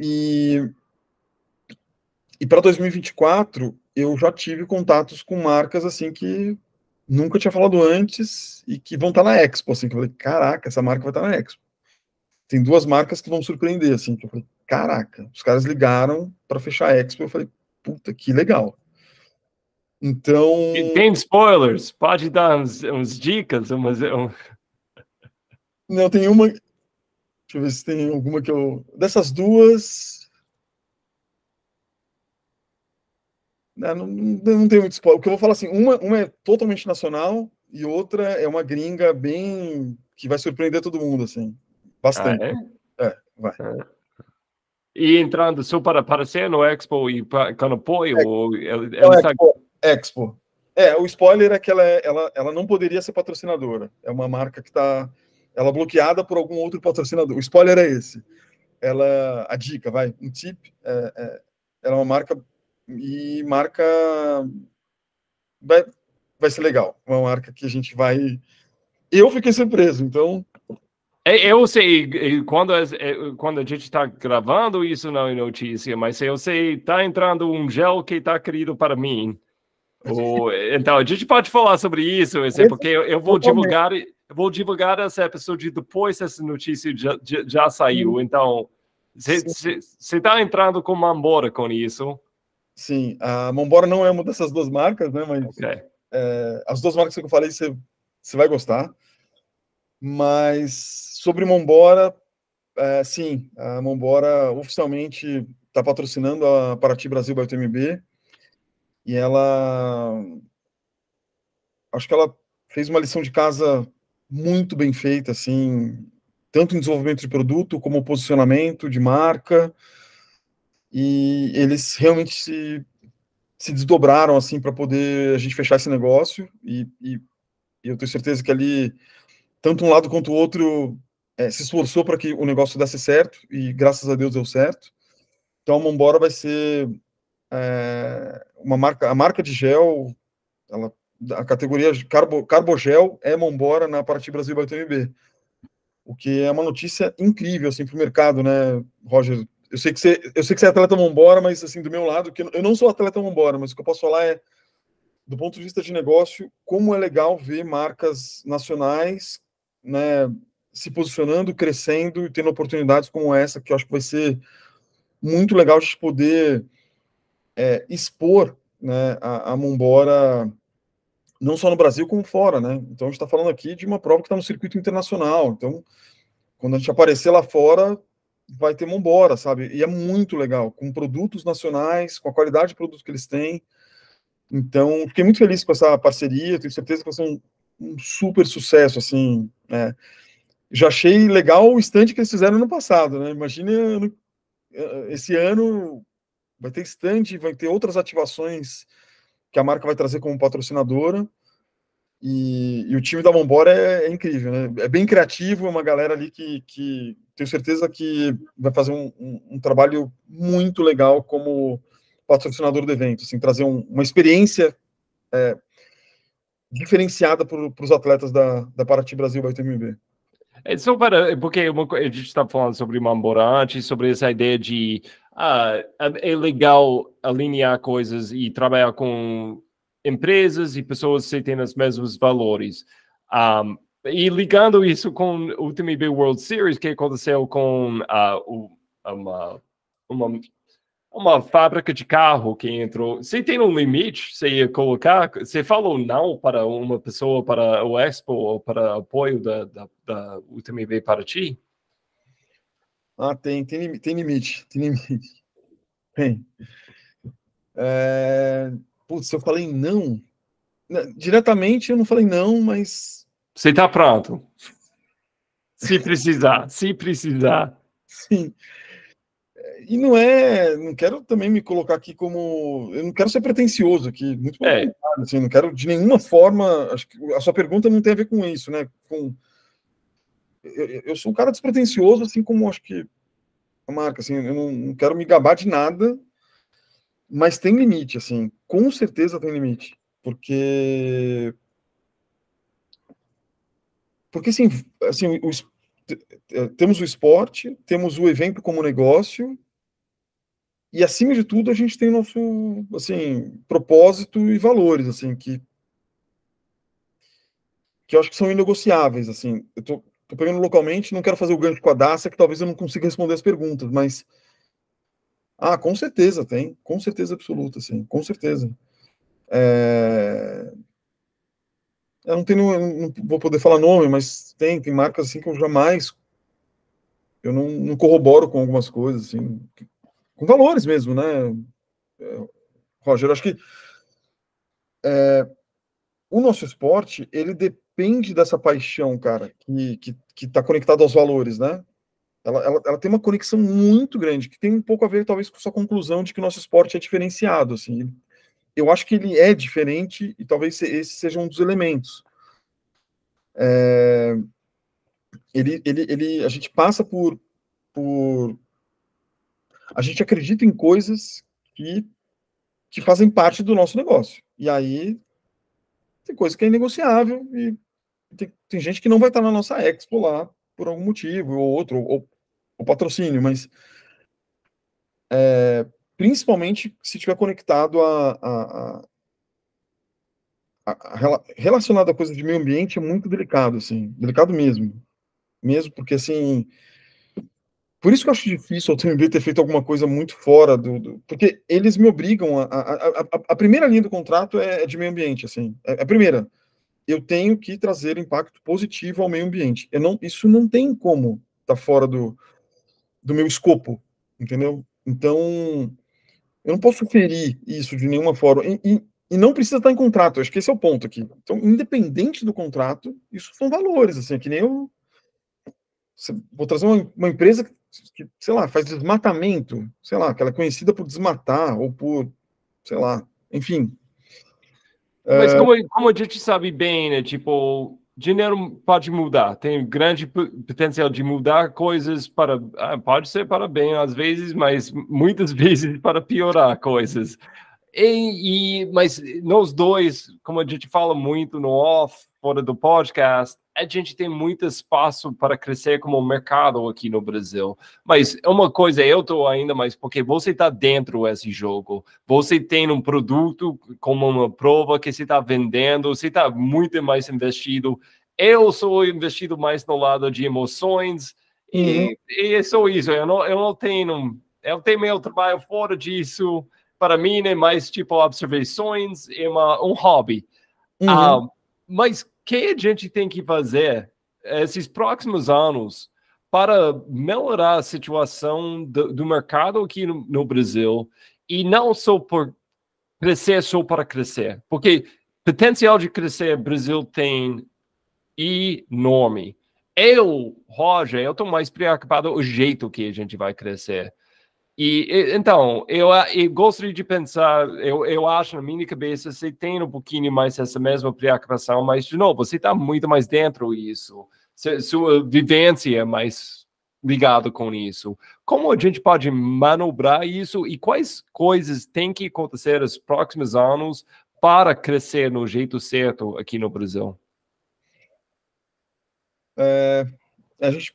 E, e para 2024, eu já tive contatos com marcas assim que nunca tinha falado antes e que vão estar tá na Expo. Assim, que eu falei, caraca, essa marca vai estar tá na Expo tem duas marcas que vão surpreender, assim, que eu falei, caraca, os caras ligaram para fechar a Expo, eu falei, puta, que legal. Então... E tem spoilers, pode dar uns, uns dicas, umas... Um... Não, tem uma... Deixa eu ver se tem alguma que eu... Dessas duas... Né, não, não, não tem muito spoiler. O que eu vou falar assim, uma, uma é totalmente nacional e outra é uma gringa bem... que vai surpreender todo mundo, assim. Bastante. Ah, é? é? vai. É. E entrando só para aparecer no Expo e para, quando põe, Expo. ou ela, ela está... Expo. É, o spoiler é que ela, é, ela, ela não poderia ser patrocinadora. É uma marca que está ela é bloqueada por algum outro patrocinador. O spoiler é esse. Ela, a dica, vai, um tip. É, é, ela é uma marca e marca vai, vai ser legal. Uma marca que a gente vai. Eu fiquei surpreso, então é, eu sei, quando, é, é, quando a gente está gravando isso não é notícia, mas eu sei, está entrando um gel que está querido para mim. então, a gente pode falar sobre isso, assim, esse, porque eu, eu vou divulgar eu vou divulgar essa episódio depois essa notícia já, já, já saiu. Então, você está entrando com Mambora com isso? Sim, a Mambora não é uma dessas duas marcas, né? Mas okay. é, as duas marcas que eu falei, você vai gostar. Mas Sobre Mombora, é, sim, a Mombora oficialmente está patrocinando a Paraty Brasil BioTMB e ela. Acho que ela fez uma lição de casa muito bem feita, assim, tanto em desenvolvimento de produto como posicionamento de marca. E eles realmente se, se desdobraram, assim, para poder a gente fechar esse negócio. E, e, e eu tenho certeza que ali, tanto um lado quanto o outro, é, se esforçou para que o negócio desse certo e graças a Deus deu certo. Então, a Mombora vai ser é, uma marca, a marca de gel, ela, a categoria carbo, carbogel é Mombora na parte Brasil by TMB, o que é uma notícia incrível assim para o mercado, né, Roger? Eu sei que você, eu sei que você é atleta Mombora, mas assim do meu lado, que eu não sou atleta Mombora, mas o que eu posso falar é do ponto de vista de negócio, como é legal ver marcas nacionais, né, se posicionando, crescendo e tendo oportunidades como essa, que eu acho que vai ser muito legal a gente poder é, expor né, a, a Mombora não só no Brasil, como fora, né? Então a gente está falando aqui de uma prova que está no circuito internacional. Então, quando a gente aparecer lá fora, vai ter Mombora, sabe? E é muito legal, com produtos nacionais, com a qualidade de produto que eles têm. Então, fiquei muito feliz com essa parceria, tenho certeza que vai ser um, um super sucesso, assim, né? já achei legal o stand que eles fizeram no passado, né? Imagina eh, esse ano vai ter stand, vai ter outras ativações que a marca vai trazer como patrocinadora. E, e o time da Vambora é, é, incrível, né? É bem criativo, é uma galera ali que, que tenho certeza que vai fazer um, um, um trabalho muito legal como patrocinador do evento, assim, trazer um, uma experiência é, diferenciada para os atletas da, da Paraty Brasil by TMB. É Só para, é porque uma, a gente está falando sobre Mamborante, sobre essa ideia de ah, é legal alinhar coisas e trabalhar com empresas e pessoas que têm os mesmos valores. Um, e ligando isso com o TMB World Series que aconteceu com uh, uma, uma uma fábrica de carro que entrou. Você tem um limite? Você ia colocar? Você falou não para uma pessoa para o Expo ou para apoio da, da, da UTMB para ti? Ah, tem, tem, tem limite, tem limite. Tem. É... Putz, eu falei não. Né, diretamente eu não falei não, mas. Você está pronto. Se precisar, se precisar. Sim e não é, não quero também me colocar aqui como, eu não quero ser pretencioso aqui, muito é. assim, não quero de nenhuma forma, acho que a sua pergunta não tem a ver com isso, né, com, eu, eu sou um cara despretensioso, assim como acho que a marca, assim, eu não, não quero me gabar de nada, mas tem limite, assim, com certeza tem limite, porque porque assim, assim o, temos o esporte, temos o evento como negócio, e acima de tudo, a gente tem nosso assim, propósito e valores, assim, que que eu acho que são inegociáveis, assim. Eu tô, tô pegando localmente, não quero fazer o gancho com a Daça, que talvez eu não consiga responder as perguntas, mas ah, com certeza tem, com certeza absoluta, assim, com certeza. É... Eu não tenho, não vou poder falar nome, mas tem, tem marcas assim que eu jamais eu não, não corroboro com algumas coisas, assim, com valores mesmo, né? É, Roger, acho que é, o nosso esporte ele depende dessa paixão, cara, que que, que tá aos valores, né? Ela, ela, ela, tem uma conexão muito grande que tem um pouco a ver talvez com sua conclusão de que o nosso esporte é diferenciado, assim. Eu acho que ele é diferente e talvez esse seja um dos elementos. É, ele, ele, ele, a gente passa por, por a gente acredita em coisas que, que fazem parte do nosso negócio. E aí tem coisa que é inegociável e tem, tem gente que não vai estar na nossa expo lá por algum motivo ou outro, ou, ou patrocínio, mas é, principalmente se tiver conectado a, a, a relacionado à coisa de meio ambiente é muito delicado, assim, delicado mesmo, mesmo porque assim por isso que eu acho difícil o TMB ter feito alguma coisa muito fora do. do porque eles me obrigam. A, a, a, a, primeira linha do contrato é, é de meio ambiente, assim. É, é a primeira. Eu tenho que trazer impacto positivo ao meio ambiente. Eu não, isso não tem como tá fora do, do meu escopo, entendeu? Então, eu não posso ferir isso de nenhuma forma. E, e, e não precisa estar em contrato, acho que esse é o ponto aqui. Então, independente do contrato, isso são valores, assim, é que nem eu. Vou trazer uma, uma empresa que sei lá, faz desmatamento, sei lá, que ela é conhecida por desmatar ou por, sei lá, enfim. Mas é, como, como, a gente sabe bem, né, tipo, dinheiro pode mudar, tem grande potencial de mudar coisas para, ah, pode ser para bem às vezes, mas muitas vezes para piorar coisas. E, e, mas nós dois, como a gente fala muito no off, fora do podcast, a gente tem muito espaço para crescer como mercado aqui no Brasil. Mas é uma coisa eu estou ainda mais, porque você está dentro desse jogo, você tem um produto como uma prova que você está vendendo, você está muito mais investido. Eu sou investido mais no lado de emoções, uhum. e, e, é só isso. Eu não, eu não tenho. Eu tenho meu trabalho fora disso. Para mim, é mais tipo observações, é uma, um hobby. Uhum. Ah, mas que a gente tem que fazer esses próximos anos para melhorar a situação do, do mercado aqui no, no, Brasil e não só por crescer só para crescer, porque potencial de crescer o Brasil tem enorme. Eu, Roger, eu estou mais preocupado o jeito que a gente vai crescer. E, então, eu, eu, gosto de pensar, eu, eu acho na minha cabeça, você tem um pouquinho mais essa mesma preocupação, mas, de novo, você está muito mais dentro disso. Sua, sua vivência é mais ligada com isso. Como a gente pode manobrar isso e quais coisas têm que acontecer nos próximos anos para crescer no jeito certo aqui no Brasil? É, a, gente,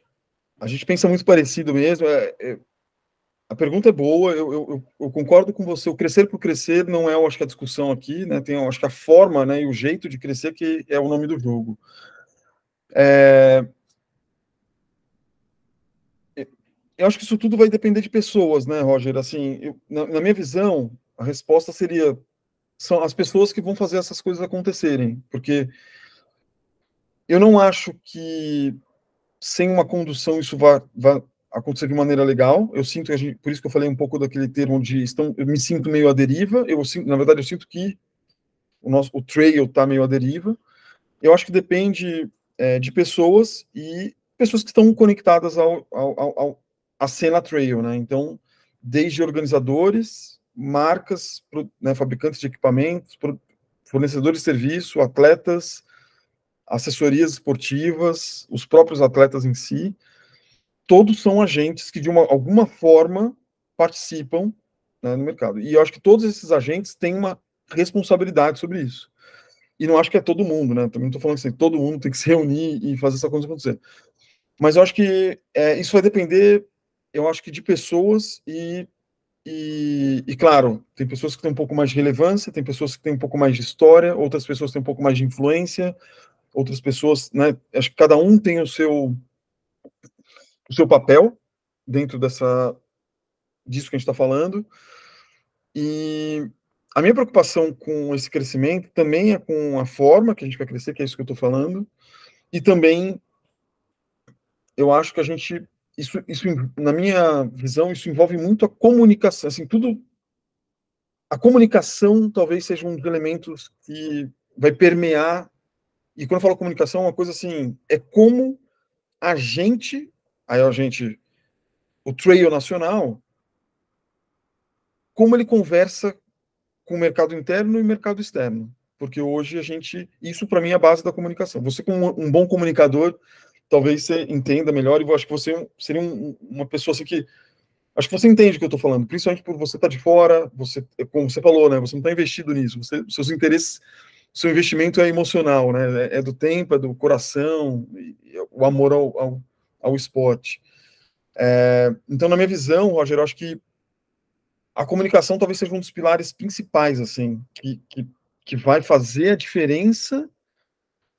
a gente pensa muito parecido mesmo. É, é, a pergunta é boa, eu, eu, eu, concordo com você. O crescer por crescer não é, eu acho que a discussão aqui, né? Tem, eu acho que a forma né, e o jeito de crescer que é o nome do jogo. É... Eu acho que isso tudo vai depender de pessoas, né, Roger? Assim, eu, na, na, minha visão, a resposta seria são as pessoas que vão fazer essas coisas acontecerem, porque eu não acho que sem uma condução isso vai acontecer de maneira legal. Eu sinto que a gente, por isso que eu falei um pouco daquele termo de estão, eu me sinto meio à deriva. Eu sinto, na verdade, eu sinto que o nosso o trail está meio à deriva. Eu acho que depende é, de pessoas e pessoas que estão conectadas ao, ao, ao, ao à cena trail, né? Então, desde organizadores, marcas, né, fabricantes de equipamentos, fornecedores de serviço, atletas, assessorias esportivas, os próprios atletas em si todos são agentes que de uma, alguma forma participam né, no mercado. E eu acho que todos esses agentes têm uma responsabilidade sobre isso. E não acho que é todo mundo, né? Também não estou falando assim, todo mundo tem que se reunir e fazer essa coisa acontecer. Mas eu acho que é, isso vai depender, eu acho que de pessoas e, e, e, claro, tem pessoas que têm um pouco mais de relevância, tem pessoas que têm um pouco mais de história, outras pessoas têm um pouco mais de influência, outras pessoas, né? Acho que cada um tem o seu o seu papel dentro dessa disso que a gente está falando. E a minha preocupação com esse crescimento também é com a forma que a gente vai crescer, que é isso que eu estou falando, e também eu acho que a gente isso, isso na minha visão isso envolve muito a comunicação, assim tudo a comunicação talvez seja um dos elementos que vai permear e quando eu falo comunicação, é uma coisa assim, é como a gente Aí a gente. O trail nacional, como ele conversa com o mercado interno e mercado externo. Porque hoje a gente. Isso para mim é a base da comunicação. Você, como um bom comunicador, talvez você entenda melhor e eu acho que você é seria um, uma pessoa assim que. Acho que você entende o que eu estou falando, principalmente por você estar tá de fora, você, é como você falou, né? Você não está investido nisso. Você, seus interesses seu investimento é emocional, né? É, é do tempo, é do coração, o amor ao, ao, ao esporte. É, então, na minha visão, Roger, eu acho que a comunicação talvez seja um dos pilares principais, assim, que, que, que vai fazer a diferença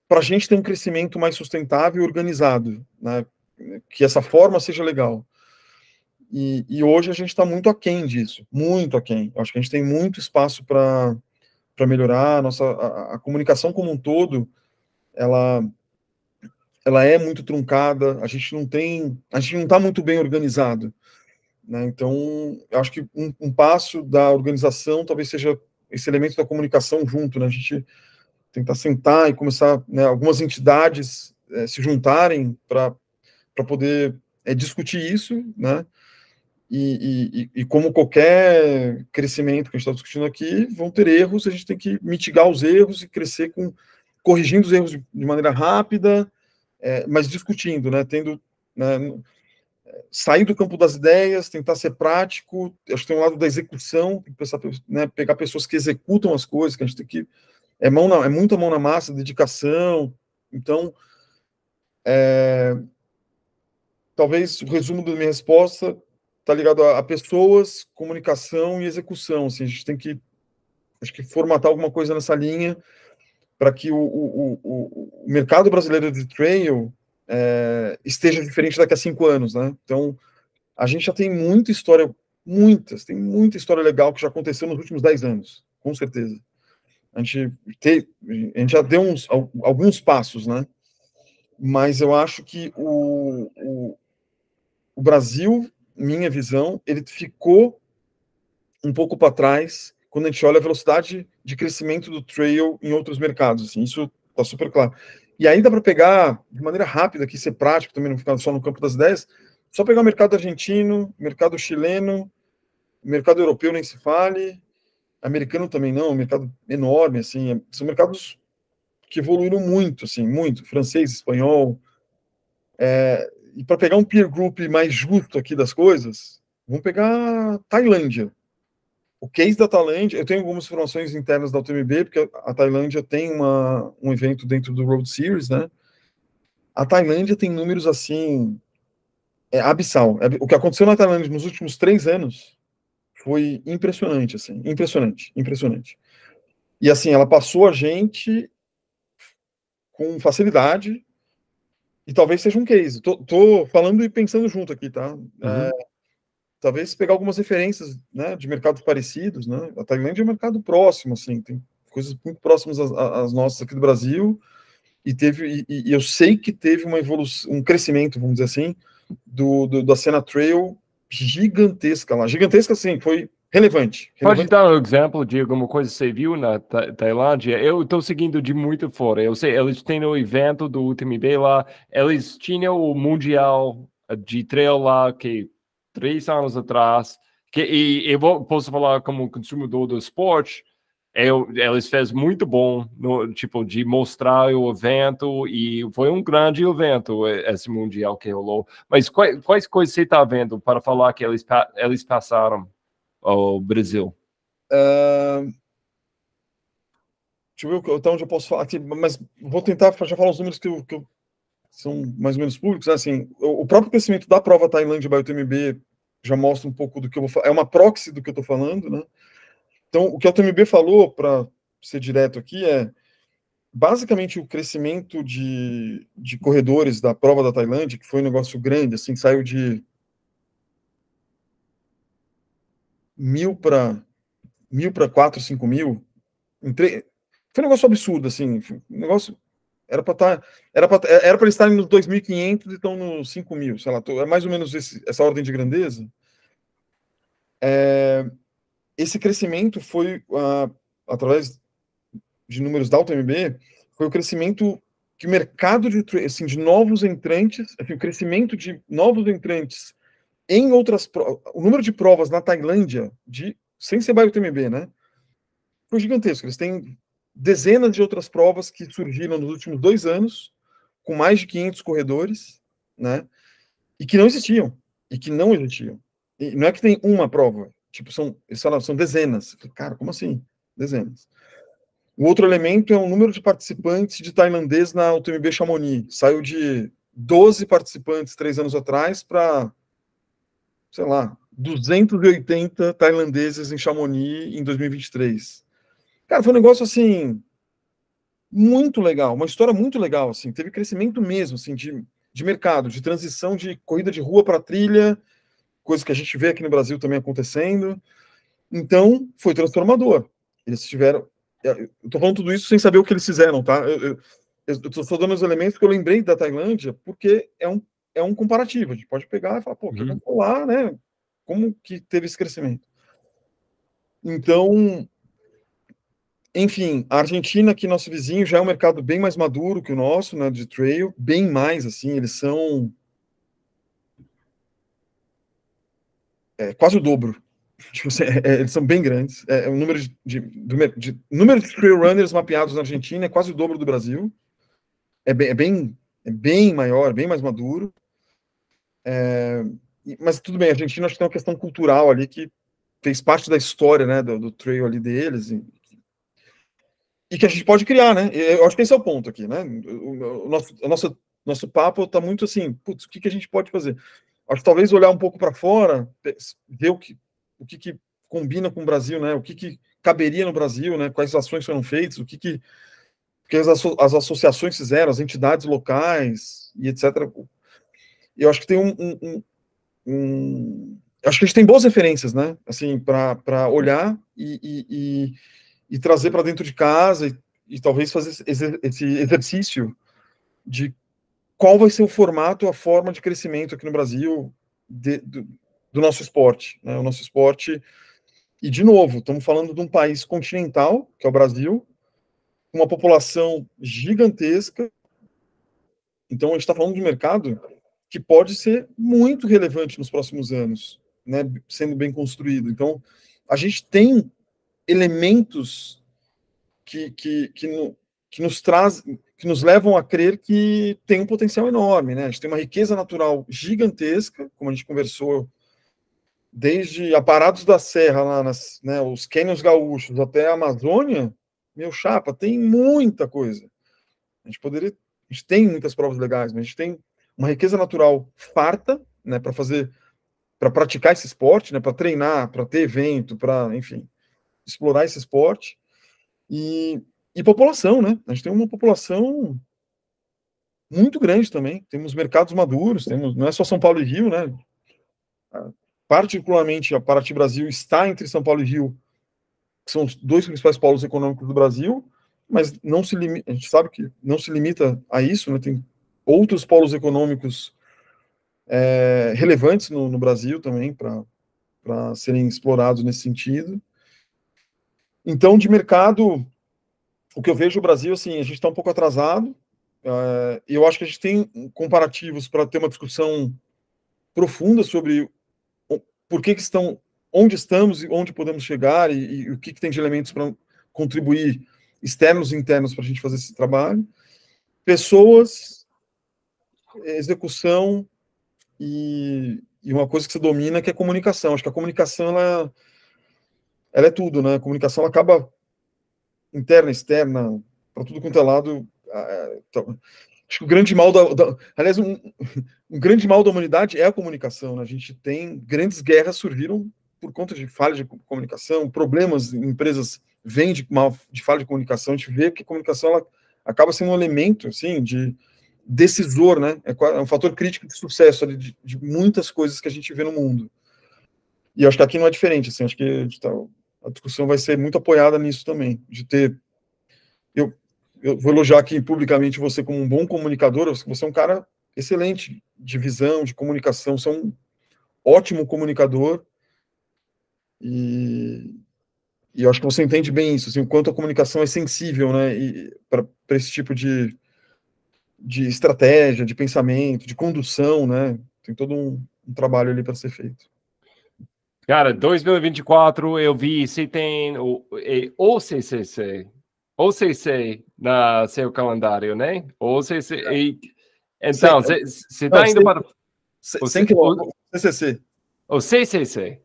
para a gente ter um crescimento mais sustentável e organizado, né? que essa forma seja legal. E, e hoje a gente está muito aquém disso, muito aquém. Eu acho que a gente tem muito espaço para melhorar a nossa a, a comunicação como um todo, ela ela é muito truncada, a gente não tem, a gente não está muito bem organizado. Né? Então, acho que um, um, passo da organização talvez seja esse elemento da comunicação junto, né? A gente tentar sentar e começar, né, algumas entidades é, se juntarem para poder é, discutir isso, né? E, e, e, como qualquer crescimento que a gente está discutindo aqui, vão ter erros, a gente tem que mitigar os erros e crescer com corrigindo os erros de, de maneira rápida, é, mas discutindo, né, tendo né, sair do campo das ideias, tentar ser prático, acho que tem um lado da execução, pensar, né, pegar pessoas que executam as coisas, que a gente tem que é mão na, é muita mão na massa, dedicação, então é, talvez o resumo da minha resposta está ligado a, a, pessoas, comunicação e execução, assim, a gente tem que acho que formatar alguma coisa nessa linha para que o, o, o, o, mercado brasileiro de trail é, esteja diferente daqui a cinco anos, né? Então, a gente já tem muita história, muitas, tem muita história legal que já aconteceu nos últimos dez anos, com certeza. A gente, te, a gente já deu uns, alguns passos, né? Mas eu acho que o, o, o Brasil, minha visão, ele ficou um pouco para trás quando a gente olha a velocidade de crescimento do trail em outros mercados. Assim, isso está super claro. E aí dá para pegar de maneira rápida, aqui ser é prático também, não ficar só no campo das ideias, só pegar o mercado argentino, mercado chileno, mercado europeu nem se fale, americano também não, mercado enorme, assim, é, são mercados que evoluíram muito, assim, muito, francês, espanhol. É, e para pegar um peer group mais justo aqui das coisas, vamos pegar Tailândia o case da Tailândia, eu tenho algumas informações internas da UTMB, porque a Tailândia tem uma, um evento dentro do Road Series, né? A Tailândia tem números assim. É abissal. É, o que aconteceu na Tailândia nos últimos três anos foi impressionante, assim. Impressionante, impressionante. E assim, ela passou a gente com facilidade, e talvez seja um case. Tô, tô falando e pensando junto aqui, tá? Uhum. É, talvez pegar algumas referências né, de mercados parecidos, né? A Tailândia é um mercado próximo, assim, tem coisas muito próximas às, às nossas aqui do Brasil e teve e, e, eu sei que teve uma evolução, um crescimento, vamos dizer assim, do, do da cena trail gigantesca lá, gigantesca assim, foi relevante. relevante. Pode dar um exemplo de alguma coisa que você viu na Ta Tailândia? Eu estou seguindo de muito fora. Eu sei, eles têm o evento do UTMB lá, eles tinham o mundial de trail lá que três anos atrás, que, e eu posso falar como consumidor do esporte, eu, é, eles fez muito bom, no, tipo, de mostrar o evento, e foi um grande evento esse Mundial que rolou. Mas quais, quais coisas você está vendo para falar que eles, eles passaram ao Brasil? Uh, deixa eu ver até então, onde eu posso falar aqui, mas vou tentar já falar os números que eu, que eu são mais ou menos públicos. Né, assim, o próprio crescimento da prova Tailândia by UTMB já mostra um pouco do que eu vou falar. É uma proxy do que eu estou falando, né? Então, o que a UTMB falou, para ser direto aqui, é basicamente o crescimento de, de corredores da prova da Tailândia, que foi um negócio grande, assim, saiu de mil para mil para quatro, cinco mil. Tre... Foi um negócio absurdo, assim, um negócio era para estar tá, era para é, era para estar nos 2.500 e estão nos 5.000, sei lá. é mais ou menos esse, essa ordem de grandeza. É, esse crescimento foi, uh, através de números da UTMB, foi o crescimento que o mercado de, assim, de novos entrantes, assim, o crescimento de novos entrantes em outras provas, o número de provas na Tailândia, de, sem ser o UTMB, né? Foi gigantesco. Eles têm dezenas de outras provas que surgiram nos últimos dois anos, com mais de 500 corredores, né? E que não existiam, e que não existiam. E não é que tem uma prova, tipo, são, são dezenas. Cara, como assim? Dezenas. O outro elemento é o número de participantes de tailandês na UTMB Chamonix. Saiu de 12 participantes três anos atrás para, sei lá, 280 tailandeses em Chamonix em 2023. Cara, foi um negócio assim muito legal, uma história muito legal, assim, teve crescimento mesmo, assim, de, de mercado, de transição de corrida de rua para trilha, coisa que a gente vê aqui no Brasil também acontecendo. Então, foi transformador. Eles tiveram. É, eu tô falando tudo isso sem saber o que eles fizeram, tá? Eu, estou só dando os elementos que eu lembrei da Tailândia, porque é um, é um comparativo. A gente pode pegar e falar, pô, uhum. lá, né? Como que teve esse crescimento? Então, enfim, a Argentina, que é nosso vizinho, já é um mercado bem mais maduro que o nosso, né, de trail, bem mais, assim, eles são é, quase o dobro. Tipo, assim, é, é, eles são bem grandes. É, o número de, de, de, de, número de trail runners mapeados na Argentina é quase o dobro do Brasil. É bem, é bem, é bem maior, bem mais maduro. É, mas tudo bem, a Argentina acho que tem uma questão cultural ali que fez parte da história né, do, do trail ali deles e que a gente pode criar, né? Eu acho que esse é o ponto aqui, né? O, nosso, o nosso, nosso papo está muito assim, putz, o que, que a gente pode fazer? Acho que talvez olhar um pouco para fora, ver o que, o que, que combina com o Brasil, né? O que, que caberia no Brasil, né? Quais ações foram feitas, o que, que, que as, as associações fizeram, as entidades locais e etc. Eu acho que tem um, um, um, um acho que a gente tem boas referências, né? Assim, para olhar e, e e trazer para dentro de casa e, e talvez fazer esse exercício de qual vai ser o formato, a forma de crescimento aqui no Brasil de, do, do, nosso esporte. Né? O nosso esporte, e de novo, estamos falando de um país continental, que é o Brasil, uma população gigantesca. Então, a gente está falando de um mercado que pode ser muito relevante nos próximos anos, né? sendo bem construído. Então, a gente tem elementos que, que, que, que nos traz, que nos levam a crer que tem um potencial enorme, né? A gente tem uma riqueza natural gigantesca, como a gente conversou, desde aparados da serra lá, nas, né, os cânions gaúchos até a Amazônia, meu chapa, tem muita coisa. A gente poderia, a gente tem muitas provas legais, mas a gente tem uma riqueza natural farta, né, para fazer, para praticar esse esporte, né, para treinar, para ter evento, para, enfim explorar esse esporte. E, e população, né? A gente tem uma população muito grande também. Temos mercados maduros, temos não é só São Paulo e Rio, né? Particularmente a Paraty Brasil está entre São Paulo e Rio, que são os dois principais polos econômicos do Brasil, mas não se limita, a gente sabe que não se limita a isso, né? Tem outros polos econômicos é, relevantes no, no, Brasil também para serem explorados nesse sentido. Então, de mercado, o que eu vejo o Brasil, assim, a gente está um pouco atrasado. Uh, eu acho que a gente tem comparativos para ter uma discussão profunda sobre por que, que estão, onde estamos e onde podemos chegar e, e o que, que tem de elementos para contribuir externos e internos para a gente fazer esse trabalho. Pessoas, execução e, e, uma coisa que se domina que é a comunicação. Acho que a comunicação ela ela é tudo, né? A comunicação acaba interna, externa, para tudo quanto é lado. Então, acho que o grande mal da. da aliás, um, um, grande mal da humanidade é a comunicação. Né? A gente tem. Grandes guerras surgiram por conta de falha de comunicação, problemas em empresas vêm de, mal, de falha de comunicação. A gente vê que a comunicação ela acaba sendo um elemento assim, de decisor, né? É, é um fator crítico de sucesso de, de muitas coisas que a gente vê no mundo. E acho que aqui não é diferente, assim, acho que a gente tá, a discussão vai ser muito apoiada nisso também, de ter. Eu, eu vou elogiar aqui publicamente você como um bom comunicador, você é um cara excelente de visão, de comunicação, você é um ótimo comunicador. E, e eu acho que você entende bem isso, assim, o quanto a comunicação é sensível né, para esse tipo de, de estratégia, de pensamento, de condução, né? Tem todo um, um trabalho ali para ser feito. Cara, 2024 eu vi se tem o, OCCC, CCC, o CC na seu calendário, né? O CC. É. E, então, você está indo para. Sem, o, sem CCC. O CCC.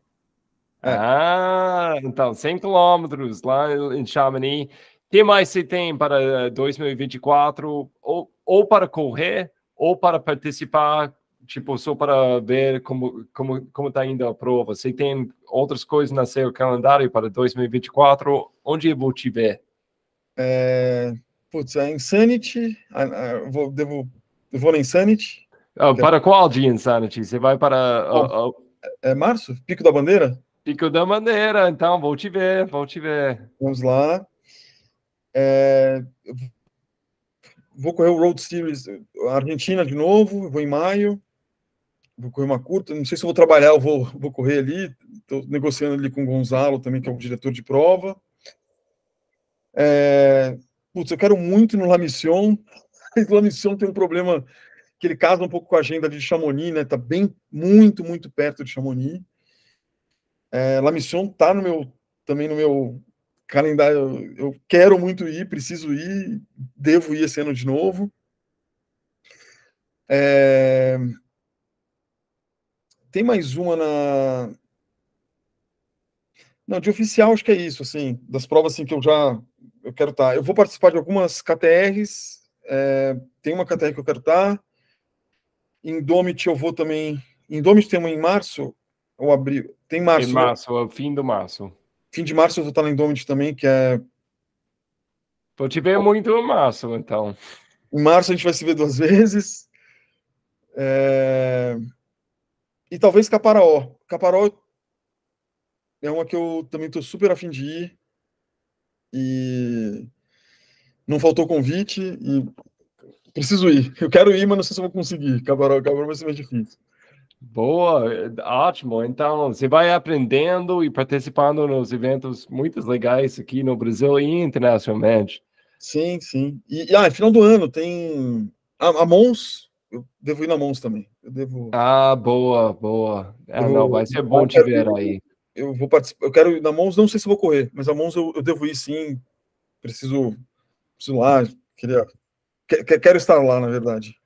É. Ah, então, 100 quilômetros lá em Chamonix. que mais você tem para 2024? Eh, ou, ou para correr, ou para participar tipo, só para ver como como como está indo a prova. Se tem outras coisas na seu calendário para 2024, onde eu vou te ver? É, putz, a é Insanity, a, ah, a, ah, eu vou, devo, eu vou na Insanity. Ah, é- para qual dia Insanity? Você vai para... Ah, é março? Pico da Bandeira? Pico da Bandeira, então vou te ver, vou te ver. Vamos lá. É, vou correr o Road Series Argentina de novo, vou em maio vou correr uma curta, não sei se vou trabalhar, ou vou, vou correr ali, estou negociando ali com o Gonzalo também, que é o diretor de prova. É, putz, eu quero muito no La Mission, mas La Mission tem um problema que ele casa um pouco com a agenda de Chamonix, né? Tá bem, muito, muito perto de Chamonix. É, La Mission está no meu, também no meu calendário, eu, eu quero muito ir, preciso ir, devo ir esse ano de novo. É, tem mais uma na. Não, de oficial acho que é isso, assim, das provas assim, que eu já eu quero estar. Tá. Eu vou participar de algumas KTRs, é, tem uma KTR que eu quero estar. Tá. Indomit eu vou também. Indomit tem uma em março ou abril? Tem março. Tem né? março, né? fim do março. Fim de março eu vou estar tá na Indomit também, que é. Vou te ver muito no março, então. Em março a gente vai se ver duas vezes. É... E talvez Caparaó. Caparaó é uma que eu também estou super afim de ir. E não faltou convite e preciso ir. Eu quero ir, mas não sei se vou conseguir. Caparaó, Caparaó vai ser mais difícil. Boa, ótimo. Então, você vai aprendendo e participando nos eventos muito legais aqui no Brasil e internacionalmente. Sim, sim. E, ah, final do ano tem a, a Mons, eu devo ir na Mons também. Eu devo. Ah, boa, boa. É, eu, não, vai ser bom te ver ir, aí. Eu vou participar. Eu quero ir na Mons, não sei se vou correr, mas na Mons eu, eu devo ir sim. Preciso, preciso lá. Queria, que, quero estar lá, na verdade.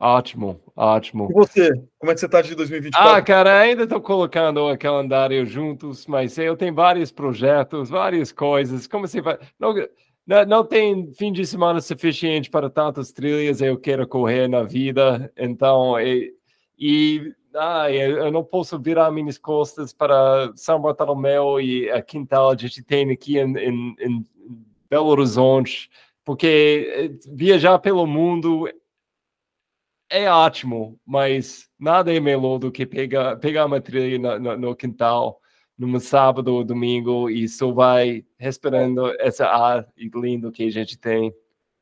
Ótimo, ótimo. E você, como é que você tá de 2024? Ah, cara, ainda estou colocando o calendário juntos, mas eu tenho vários projetos, várias coisas. Como você vai. Não, não, não tem fim de semana suficiente para tantas trilhas, eu quero correr na vida, então, e, e ah, eu não posso virar minhas costas para São Bartolomeu e a quintal de a gente tem aqui em, em, em Belo Horizonte, porque eh, viajar pelo mundo é ótimo, mas nada é melhor do que pegar, pegar uma trilha no, no, no quintal num sábado ou domingo e só vai respirando essa ar lindo que a gente tem.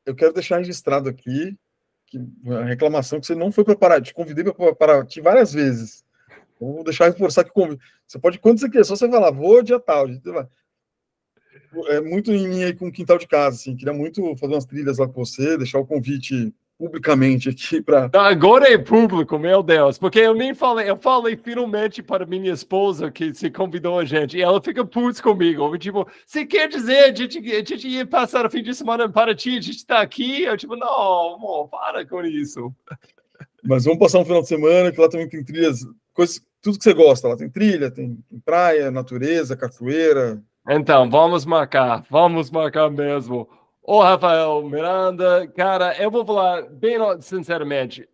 Eu quero deixar registrado aqui que a reclamação que você não foi preparado. Te convidei para Paraty várias vezes. vou deixar reforçar que convido. Você pode, quando você quiser, só você falar, vou dia tal. É muito em linha com o quintal de casa, assim. Queria muito fazer umas trilhas lá com você, deixar o convite publicamente aqui para. Agora é público, meu Deus, porque eu nem falei, eu falei finalmente para minha esposa que se convidou a gente e ela fica putz comigo. Tipo, você quer dizer, a gente, a gente ia passar o fim de semana em Paraty, a gente está aqui? Eu, tipo, não, amor, para com isso. Mas vamos passar um final de semana que lá também tem trilhas, coisas, tudo que você gosta. Lá tem trilha, tem, tem praia, natureza, cachoeira. Então, vamos marcar, vamos marcar mesmo. Ô, Rafael Miranda, cara, eu vou falar bem sinceramente.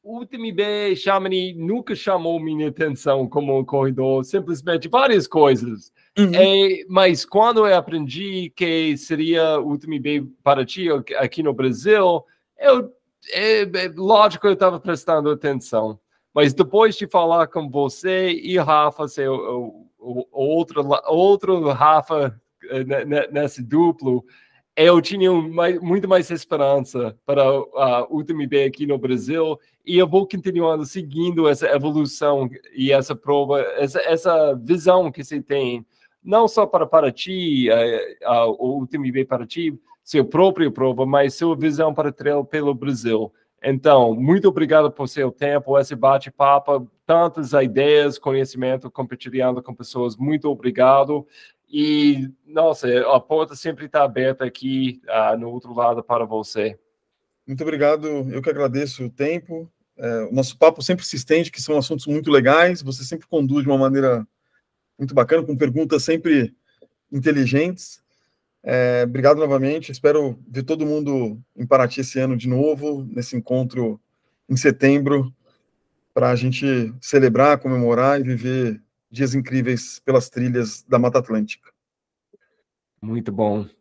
O TMB Chamonix nunca chamou minha atenção como um corredor, simplesmente várias coisas. Uhum. E, é, mas quando eu aprendi que seria o para ti aqui no Brasil, eu, é, é, lógico, eu estava prestando atenção. Mas depois de falar com você e Rafa, seu, o, o, outro, outro Rafa eh, nesse duplo, é, eu tinha mais, muito mais esperança para a UTMB aqui no Brasil e eu vou continuando seguindo essa evolução e essa prova, essa, essa visão que você tem, não só para Paraty, a, a, o UTMB Paraty, seu próprio prova, mas sua visão para trail pelo Brasil. Então, muito obrigado por seu tempo, esse bate-papo, tantas ideias, conhecimento, compartilhando com pessoas. Muito obrigado. E, nossa, a porta sempre está aberta aqui uh, no outro lado para você. Muito obrigado, eu que agradeço o tempo. É, o nosso papo sempre se estende, que são assuntos muito legais, você sempre conduz de uma maneira muito bacana, com perguntas sempre inteligentes. É, obrigado novamente, espero ver todo mundo em Paraty esse ano de novo, nesse encontro em setembro, para a gente celebrar, comemorar e viver dias incríveis pelas trilhas da Mata Atlântica. Muito bom.